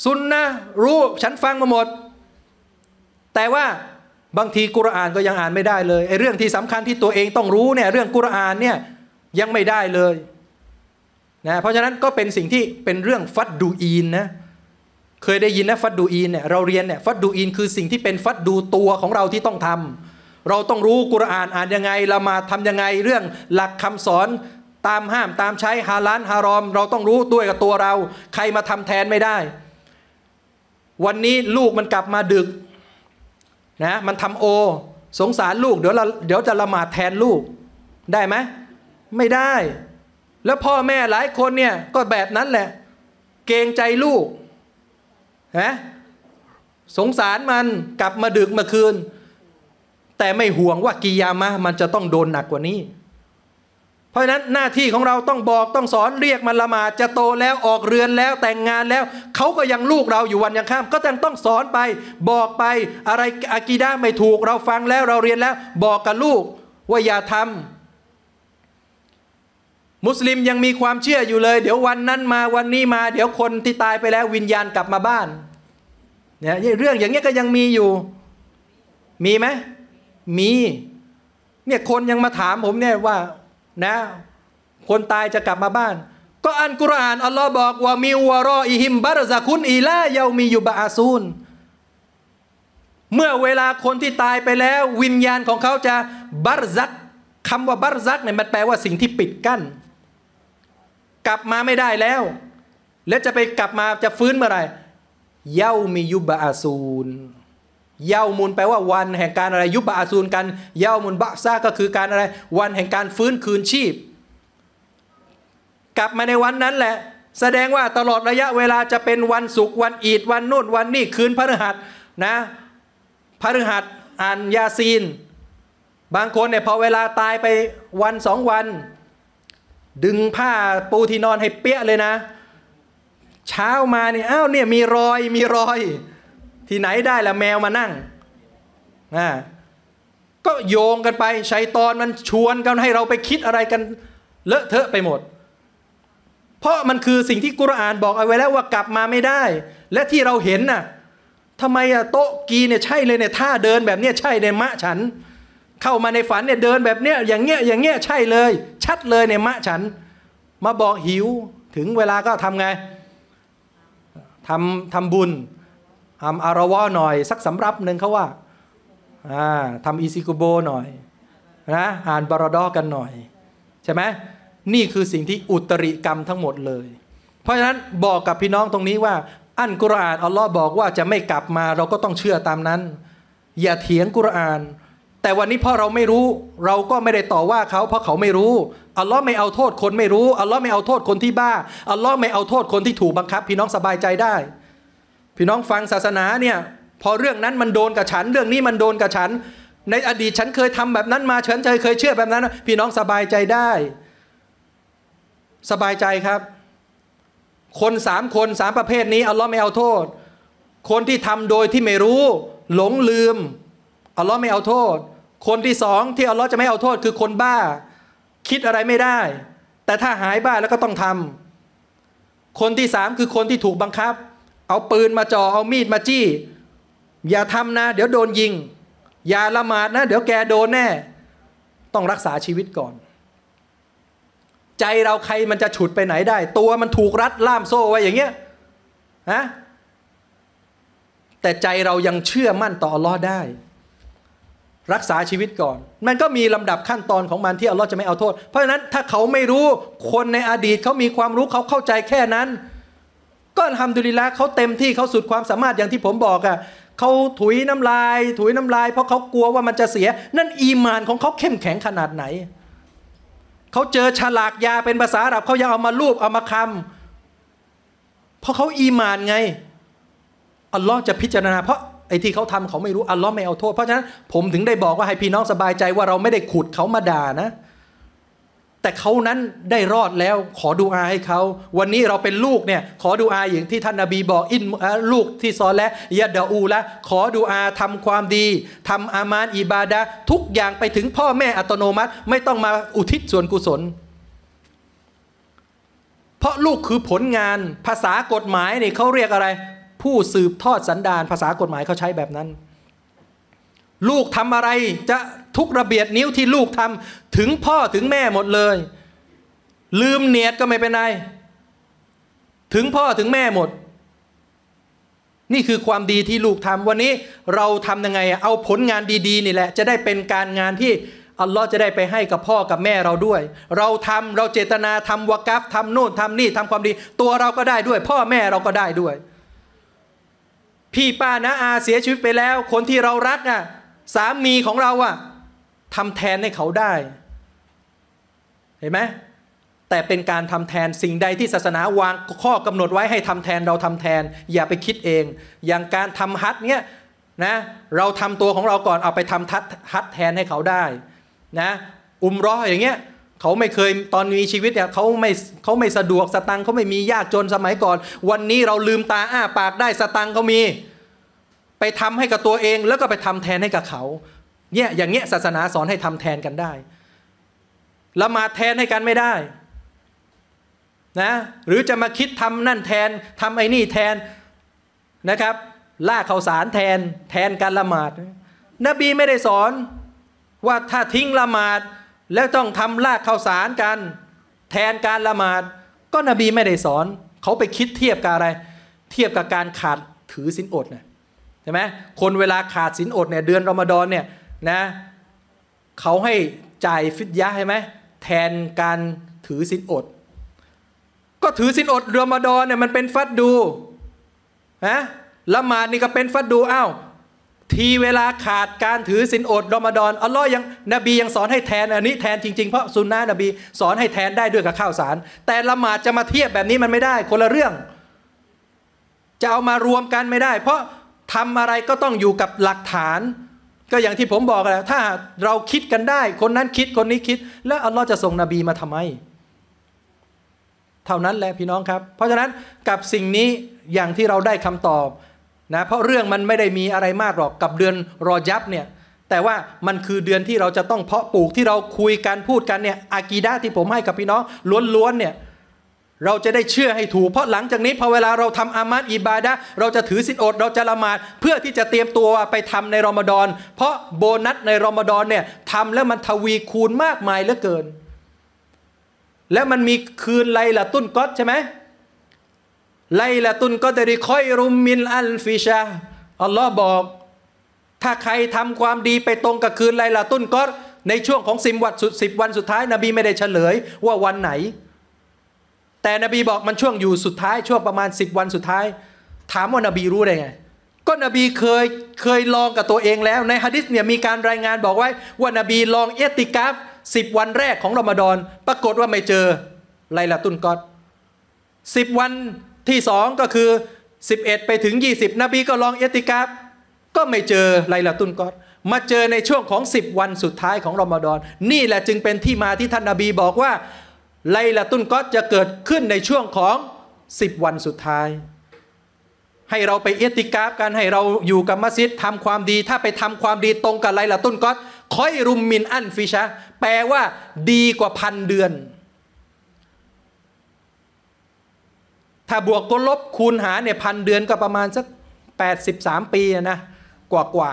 ซุนนะรู้ฉันฟังมาหมด แต่ว่าบางทีกุรอานก็ยังอ่านไม่ได้เลยไอ้เรื่องที่สำคัญที่ตัวเองต้องรู้เนี่ยเรื่องกุรอานเนี่ยยังไม่ได้เลยนะเพราะฉะนั้นก็เป็นสิ่งที่เป็นเรื่องฟัดดูอีนนะเคยได้ยินนะฟัดดูอีนเนี่ยเราเรียนเนี่ย ฟัดดูอีนคือสิ่งที่เป็นฟัดดูตัวของเราที่ต้องทำ เราต้องรู้กุรอานอ่านยังไงละมาทํำยังไง เรื่องหลักคำสอนตามห้ามตามใช้ฮาลานฮารอม เราต้องรู้ด้วยกับตัวเรา ใครมาทำแทนไม่ได้ วันนี้ลูกมันกลับมาดึกนะมันทำโอ สงสารลูกเดี๋ยวเราเดี๋ยวจะละหมาดแทนลูกได้ไหมไม่ได้แล้วพ่อแม่หลายคนเนี่ยก็แบบนั้นแหละ เกรงใจลูกนะสงสารมันกลับมาดึกมาคืน แต่ไม่ห่วงว่า กิยามะมันจะต้องโดนหนักกว่านี้ เพราะนั้นหน้าที่ของเราต้องบอกต้องสอนเรียกมันละหมาดจะโตแล้วออกเรือนแล้วแต่งงานแล้ว เขาก็ยังลูกเราอยู่วันยังข้าม ก็ต้องต้องสอนไป บอกไป อะไรอากีด้าไม่ถูกเราฟังแล้วเราเรียนแล้ว บอกกับลูกว่าอย่าทำมุสลิมยังมีความเชื่ออยู่เลย เดี๋ยววันนั้นมาวันนี้มา เดี๋ยวคนที่ตายไปแล้ว วิญญาณกลับมาบ้านเนี่ยเรื่องอย่างเงี้ยก็ยังมีอยู่ มีไหมมีเนี่ยคนยังมาถามผมเนี่ยว่านะคนตายจะกลับมาบ้านก็อันกุรอานอัลลอฮ์บอกว่ามิวารออิหิมบารซาคุนอีลาเยามีอยู่บาซูนเมื่อเวลาคนที่ตายไปแล้ว วิญญาณของเขาจะบารซักคำว่าบารซักเนี่ยมันแปลว่าสิ่งที่ปิดกั้นกลับมาไม่ได้แล้ว และจะไปกลับมาจะฟื้นเมื่อไหร่เย้ามียุบอาซูล เย้ามุนแปลว่าวันแห่งการอะไร ยุบอาซูลกันเย้ามุนบะซา ก็คือการอะไร วันแห่งการฟื้นคืนชีพ กลับมาในวันนั้นแหละ แสดงว่าตลอดระยะเวลาจะเป็นวันศุกร์วันอีดวันนู่นวันนี่คืนพระฤหัสนะ พระฤหัสอ่านยาซีน บางคนเนี่ยพอเวลาตายไปวันสองวันดึงผ้าปูที่นอนให้เปี้ยเลยนะ เช้ามาเนี่ยอ้าวเนี่ย มีรอยมีรอย ที่ไหนได้ละแมวมานั่งอ่าก็โยงกันไปชัยตอนมันชวนกันให้เราไปคิดอะไรกัน เลอะเทอะไปหมด เพราะมันคือสิ่งที่กุรอานบอกเอาไว้แล้วว่ากลับมาไม่ได้ และที่เราเห็นน่ะทำไมอะโต๊ะกีเนี่ยใช่เลยเนี่ยท่าเดินแบบเนี้ยใช่เลยมะฉันเข้ามาในฝันเนี่ยเดินแบบเนี้ยอย่างเงี้ยอย่างเงี้ยใช่เลย ชัดเลยเนี่ยมะฉัน มาบอกหิวถึงเวลาก็ทำไงทำทำบุญทำอารวะหน่อย สักสำรับหนึ่งเขาว่าทำอีซิกุโบหน่อยนะอ่านบารดอกันหน่อย ใช่ไหมนี่คือสิ่งที่อุตริกรรมทั้งหมดเลย เพราะฉะนั้นบอกกับพี่น้องตรงนี้ว่า อันกุรอานอัลลอฮ์บอกว่าจะไม่กลับมาเราก็ต้องเชื่อตามนั้น อย่าเถียงกุรอานแต่วันนี้พอเราไม่รู้ เราก็ไม่ได้ต่อว่าเขาเพราะเขาไม่รู้อัลลอฮ์ไม่เอาโทษคนไม่รู้อัลลอฮ์ไม่เอาโทษ คนที่บ้าอัลลอฮ์ไม่เอาโทษคนที่ถูกบังคับ พี่น้องสบายใจได้พี่น้องฟังศาสนาเนี่ยพอเรื่องนั้นมันโดนกับฉัน เรื่องนี้มันโดนกับฉัน ในอดีตฉันเคยทำแบบนั้นมาฉันเคยเชื่อแบบนั้นพี่น้องสบายใจได้ สบายใจครับ คนสามคนสามประเภทนี้ อัลลอฮ์ไม่เอาโทษ คนที่ทำโดยที่ไม่รู้ หลงลืม อัลลอฮ์ไม่เอาโทษคนที่สองที่อัลลอฮ์จะไม่เอาโทษคือคนบ้าคิดอะไรไม่ได้ แต่ถ้าหายบ้าแล้วก็ต้องทำ คนที่สามคือคนที่ถูกบังคับ เอาปืนมาจอ่อเอามีดมาจี้ อย่าทำนะ เดี๋ยวโดนยิง อย่าละหมาดนะ เดี๋ยวแกโดนแน่ต้องรักษาชีวิตก่อน ใจเราใครมันจะฉุดไปไหนได้ ตัวมันถูกรัดล่ามโซ่ไว้อย่างเงี้ยนะแต่ใจเรายังเชื่อมั่นต่ออัลลอฮ์ได้รักษาชีวิตก่อน มันก็มีลำดับขั้นตอนของมันที่ อัลลอฮ์จะไม่เอาโทษ เพราะฉะนั้นถ้าเขาไม่รู้ คนในอดีตเขามีความรู้เขาเข้าใจแค่นั้น ก็ทำดุลิละเขาเต็มที่เขาสุดความสามารถอย่างที่ผมบอกอะ่ะ เขาถุยน้ำลาย ถุยน้ำลาย เพราะเขากลัวว่ามันจะเสีย นั่นอีมานของเขาเข้มแข็งขนาดไหน เขาเจอฉลากยาเป็นภาษาอับเขายังเอามารูปเอามาคำเพราะเขาอีมานไง อัลลอฮ์จะพิจารณาเพราะไอ้ที่เขาทำเขาไม่รู้อัลลอฮ์ไม่เอาโทษ เพราะฉะนั้นผมถึงได้บอกว่าให้พี่น้องสบายใจว่าเราไม่ได้ขุดเขามาด่านะแต่เขานั้นได้รอดแล้วขอดูอาให้เขาวันนี้เราเป็นลูกเนี่ยขอดูอาอย่างที่ท่านนาบีบอกอินลูกที่ซอนและยะดาอูละขอดูอาทำความดี ทำอามาน อิบาดะทุกอย่างไปถึงพ่อแม่อัตโนมัติ ไม่ต้องมาอุทิศส่วนกุศล เพราะลูกคือผลงานภาษากฎหมายนี่เขาเรียกอะไรผู้สืบทอดสันดานภาษากฎหมายเขาใช้แบบนั้น ลูกทำอะไรจะทุกระเบียดนิ้วที่ลูกทำถึงพ่อถึงแม่หมดเลย ลืมเนียดก็ไม่เป็นไร ถึงพ่อถึงแม่หมด นี่คือความดีที่ลูกทำวันนี้เราทำยังไงเอาผลงานดีๆนี่แหละ จะได้เป็นการงานที่อัลลอฮ์จะได้ไปให้กับพ่อกับแม่เราด้วย เราทำเราเจตนาทำวากัฟทำโน่นทำนี่ทำความดีตัวเราก็ได้ด้วย พ่อแม่เราก็ได้ด้วยพี่ป้านะอาเสียชีวิตไปแล้ว คนที่เรารักอ่ะสามีของเราอ่ะทำแทนให้เขาได้เห็นไหมแต่เป็นการทำแทนสิ่งใดที่ศาสนาวาง ข้อกำหนดไว้ให้ทำแทนเราทำแทน อย่าไปคิดเอง อย่างการทำฮัทเนี้ยนะ เราทำตัวของเราก่อนเอาไปทำทัดฮัทแทนให้เขาได้นะ อุมร้ออย่างเงี้ยเขาไม่เคยตอนมีชีวิตเนี่ยเขาไม่เขาไม่สะดวกสตังเขาไม่มียากจนสมัยก่อน วันนี้เราลืมตาอ้าปากได้สตังเขามีไปทำให้กับตัวเอง แล้วก็ไปทำแทนให้กับเขาเนี่ยอย่างเงี้ยศาสนาสอนให้ทำแทนกันได้ละมาแทนให้กันไม่ได้นะหรือจะมาคิดทำนั่นแทนทำไอ้นี่แทนนะครับล่าข่าวสารแทนแทนการละหมาด นบีไม่ได้สอนว่าถ้าทิ้งละหมาดแล้วต้องทำลากข้าวสารกัน แทนการละหมาดก็นบีไม่ได้สอน เขาไปคิดเทียบกับอะไร เทียบกับการขาดถือสินอดนะใช่ไหมคนเวลาขาดสินอดเนี่ยเดือนรอมฎอนเนี่ยนะเขาให้จ่ายฟิตยะใช่ไหมแทนการถือสินอด ก็ถือสินอดรอมฎอนเนี่ยมันเป็นฟัดดูนะละหมาดนี่ก็เป็นฟัดดูอ้าวทีเวลาขาดการถือศีลอดรอมฎอนอัลลอฮ์ยังนบียังสอนให้แทนอันนี้แทนจริงๆเพราะสุนนะนบีสอนให้แทนได้ด้วยกับข้าวสาร แต่ละหมาดจะมาเทียบแบบนี้มันไม่ได้ คนละเรื่อง จะเอามารวมกันไม่ได้ เพราะทำอะไรก็ต้องอยู่กับหลักฐาน ก็อย่างที่ผมบอกแหละถ้าเราคิดกันได้ คนนั้นคิดคนนี้คิด แล้วอัลลอฮ์จะส่งนบีมาทำไม เท่านั้นแหละพี่น้องครับ เพราะฉะนั้นกับสิ่งนี้อย่างที่เราได้คำตอบนะเพราะเรื่องมันไม่ได้มีอะไรมากหรอกกับเดือนรอยับเนี่ย แต่ว่ามันคือเดือนที่เราจะต้อง เพาะปลูกที่เราคุยกันพูดกันเนี่ยอากีดาที่ผมให้กับพี่น้องล้วนๆเนี่ย เราจะได้เชื่อให้ถูก เพราะหลังจากนี้พอเวลาเราทำอามัดอิบาดะเราจะถือสินอดเราจะละหมาดเพื่อที่จะเตรียมตัวไปทำในรอมฎอนเพราะโบนัสในรอมฎอนเนี่ยทำแล้วมันทวีคูณมากมายเหลือเกิน และมันมีคืนไลละตุ้นก๊อตใช่ไหมไลละตุนก็ดริคอยรุมมินอัลฟิชาอัลลอฮ์บอก ถ้าใครทำความดีไปตรงกับคืนไลละตุนก็ในช่วงของสิบวันสุดสิบวันสุดท้าย นบีไม่ได้เฉลยว่าวันไหน แต่นบีบอกมันช่วงอยู่สุดท้ายช่วงประมาณ 10 วันสุดท้าย ถามว่านบีรู้ได้ไง ก็นบีเคยเคยลองกับตัวเองแล้ว ในฮะดิษเนี่ยมีการรายงานบอกไว้ว่านบีลองเอติกาฟสิบวันแรกของรอมฎอนปรากฏว่าไม่เจอไลลาตุนกอดสิบวันที่สองก็คือ 11 ไปถึง 20 นบีก็ลองเอติกาบก็ไม่เจอไลลาตุนกอดมาเจอในช่วงของ 10 วันสุดท้ายของรอมฎอนนี่แหละจึงเป็นที่มาที่ท่านนาบีบอกว่าไลลาตุนกอดจะเกิดขึ้นในช่วงของ 10 วันสุดท้าย ให้เราไปเอติกาบกันให้เราอยู่กับมัสยิดทำความดีถ้าไปทำความดีตรงกับไลลาตุนกอดคอยรุมมินอันฟิชะแปลว่าดีกว่าพันเดือนถ้าบวกตัวลบคูณหาเนี่ยพันเดือนก็ประมาณสัก 83 ปีนะกว่ากว่า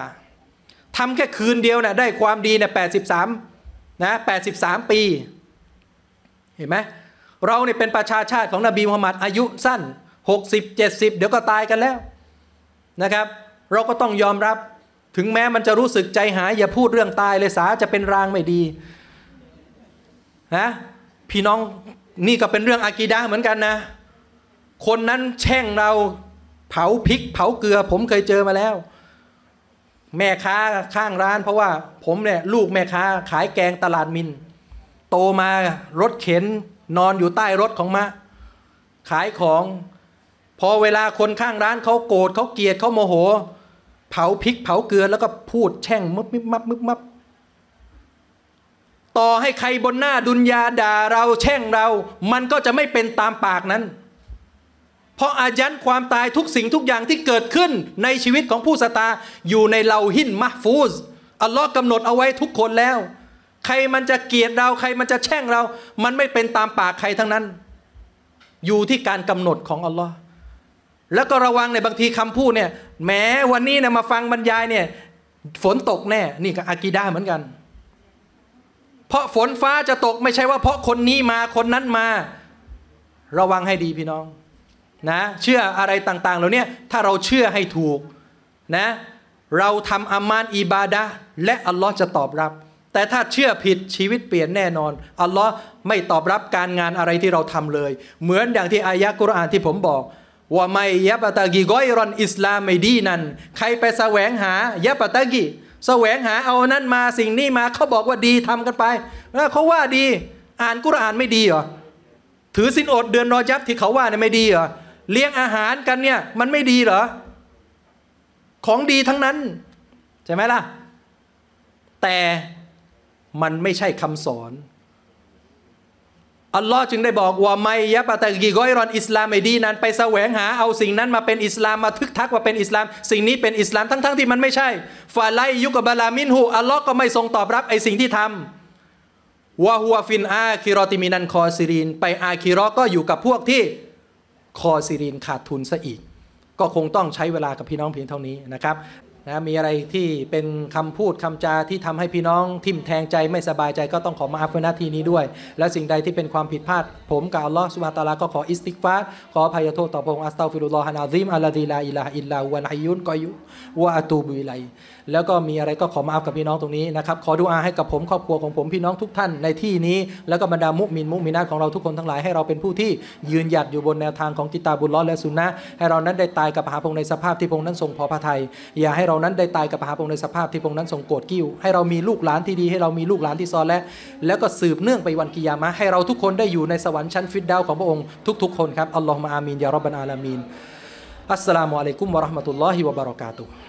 ทำแค่คืนเดียวนะได้ความดีเนี่ยแปดสิบสามนะแปดสิบสามปี เห็นไหมเราเนี่ยเป็นประชาชาติของนบีมุฮัมมัดอายุสั้นหกสิบเจ็ดสิบเดี๋ยวก็ตายกันแล้วนะครับ เราก็ต้องยอมรับถึงแม้มันจะรู้สึกใจหาย อย่าพูดเรื่องตายเลย สาจะเป็นรางไม่ดีนะพี่น้องนี่ก็เป็นเรื่องอากีดาเหมือนกันนะคนนั้นแช่งเราเผาพริก เผาเกลือ ผมเคยเจอมาแล้ว แม่ค้าข้างร้าน เพราะว่าผมเนี่ยลูกแม่ค้าขายแกงตลาดมินโตมารถเข็นนอนอยู่ใต้รถของมะขายของ พอเวลาคนข้างร้านเขาโกรธเขาเกลียดเขาโมโห เผาพริกเผาเกลือแล้วก็พูดแช่งมึบมึบมับมึบมับต่อให้ใครบนหน้าดุนยาด่าเราแช่งเรามันก็จะไม่เป็นตามปากนั้นพราะอายันความตายทุกสิ่งทุกอย่างที่เกิดขึ้นในชีวิตของผู้สตา อยู่ในเราหินมะฟูสอัลลอฮ์กำหนดเอาไว้ทุกคนแล้ว ใครมันจะเกลียดเรา ใครมันจะแช่งเรา มันไม่เป็นตามปากใครทั้งนั้น อยู่ที่การกำหนดของอัลลอฮ์แล้วก็ระวังในบางทีคำพูดเนี่ยแม้วันนี้เนี่ยมาฟังบรรยายเนี่ย ฝนตกแน่ นี่ก็อากีดาเหมือนกัน เพราะฝนฟ้าจะตกไม่ใช่ว่าเพราะคนนี้มาคนนั้นมา ระวังให้ดีพี่น้องนะเชื่ออะไรต่างๆ เหล่านี้ถ้าเราเชื่อให้ถูกนะ เราทำอามานอิบาดะและอัลลอฮ์จะตอบรับ แต่ถ้าเชื่อผิดชีวิตเปลี่ยนแน่นอน อัลลอฮ์ไม่ตอบรับการงานอะไรที่เราทำเลย เหมือนอย่างที่ อายะกุรอานที่ผมบอก ว่าไม่ยะปะตะกีก้อยรอนอิสลามไม่ดีนั่นใครไปแสวงหายะปะตะกีแสวงหาเอานั่นมาสิ่งนี้มาเขาบอกว่าดีทำกันไปเขาว่าดี อ่านกุรอานไม่ดีเหรอถือสินอดเดือนรอจับที่เขาว่าเนี่ยไม่ดีเหรอเลี้ยงอาหารกันเนี่ยมันไม่ดีเหรอ ของดีทั้งนั้น ใช่ไหมล่ะ แต่มันไม่ใช่คำสอน อัลลอฮ์จึงได้บอกว่าไม่ยะปะตะกีก้อยรอนอิสลามไม่ดีนั้นไปแสวงหา เอาสิ่งนั้นมาเป็นอิสลามมาทึกทักว่าเป็นอิสลาม สิ่งนี้เป็นอิสลามทั้ง ๆทที่มันไม่ใช่่าไลยุกบาลามินหูอัลลอฮ์ก็ไม่ทรงตอบรับไอสิ่งที่ทำวะฮัวฟินอาคิรอติมินันคอซิรินไป อาคิรอก็อยู่กับพวกที่คอซีรีนขาดทุนซะอีก ก็คงต้องใช้เวลากับพี่น้องเพียงเท่านี้นะครับนะมีอะไรที่เป็นคำพูดคำจาที่ทำให้พี่น้องทิมแทงใจไม่สบายใจก็ต้องขอมาอัฟนาทีนี้ด้วย และสิ่งใดที่เป็นความผิดพลาด ผมกับอัลลอฮ์สุบฮานตะลาก็ขออิสติกฟาขออภัยโทษต่อพระองค์อัสตัฟิรุลลอฮานาซิมอัลลาฮิลาอิลาอิลลาวันฮิยุนกอยุวะอตูบุไลแล้วก็มีอะไรก็ขอมาอัพกับพี่น้องตรงนี้นะครับ ขอดูอาให้กับผมครอบครัวของผมพี่น้องทุกท่านในที่นี้ แล้วก็บรรดามุมินมุมินาของเราทุกคนทั้งหลายให้เราเป็นผู้ที่ยืนหยัดอยู่บนแนวทางของกิตาบุญล้อและสุนนะ ให้เรานั้นได้ตายกับหาพงในสภาพที่พงนั้นทรงพอพระทัย อย่าให้เรานั้นได้ตายกับหาพงในสภาพที่พงนั้นทรงโกรธกิ้ว ให้เรามีลูกหลานที่ดีให้เรามีลูกหลานที่ซอนและแล้วก็สืบเนื่องไปวันกิยามะให้เราทุกคนได้อยู่ในสวรรค์ชั้นฟิดดาวของพระองค์ทุกๆคนครับอัลลอฮฺมาอามีนยารบบันอาลามีนอัสสลามุอะลัยกุมวะราะห์มะตุลลอฮิวะบะเราะกาตุฮ์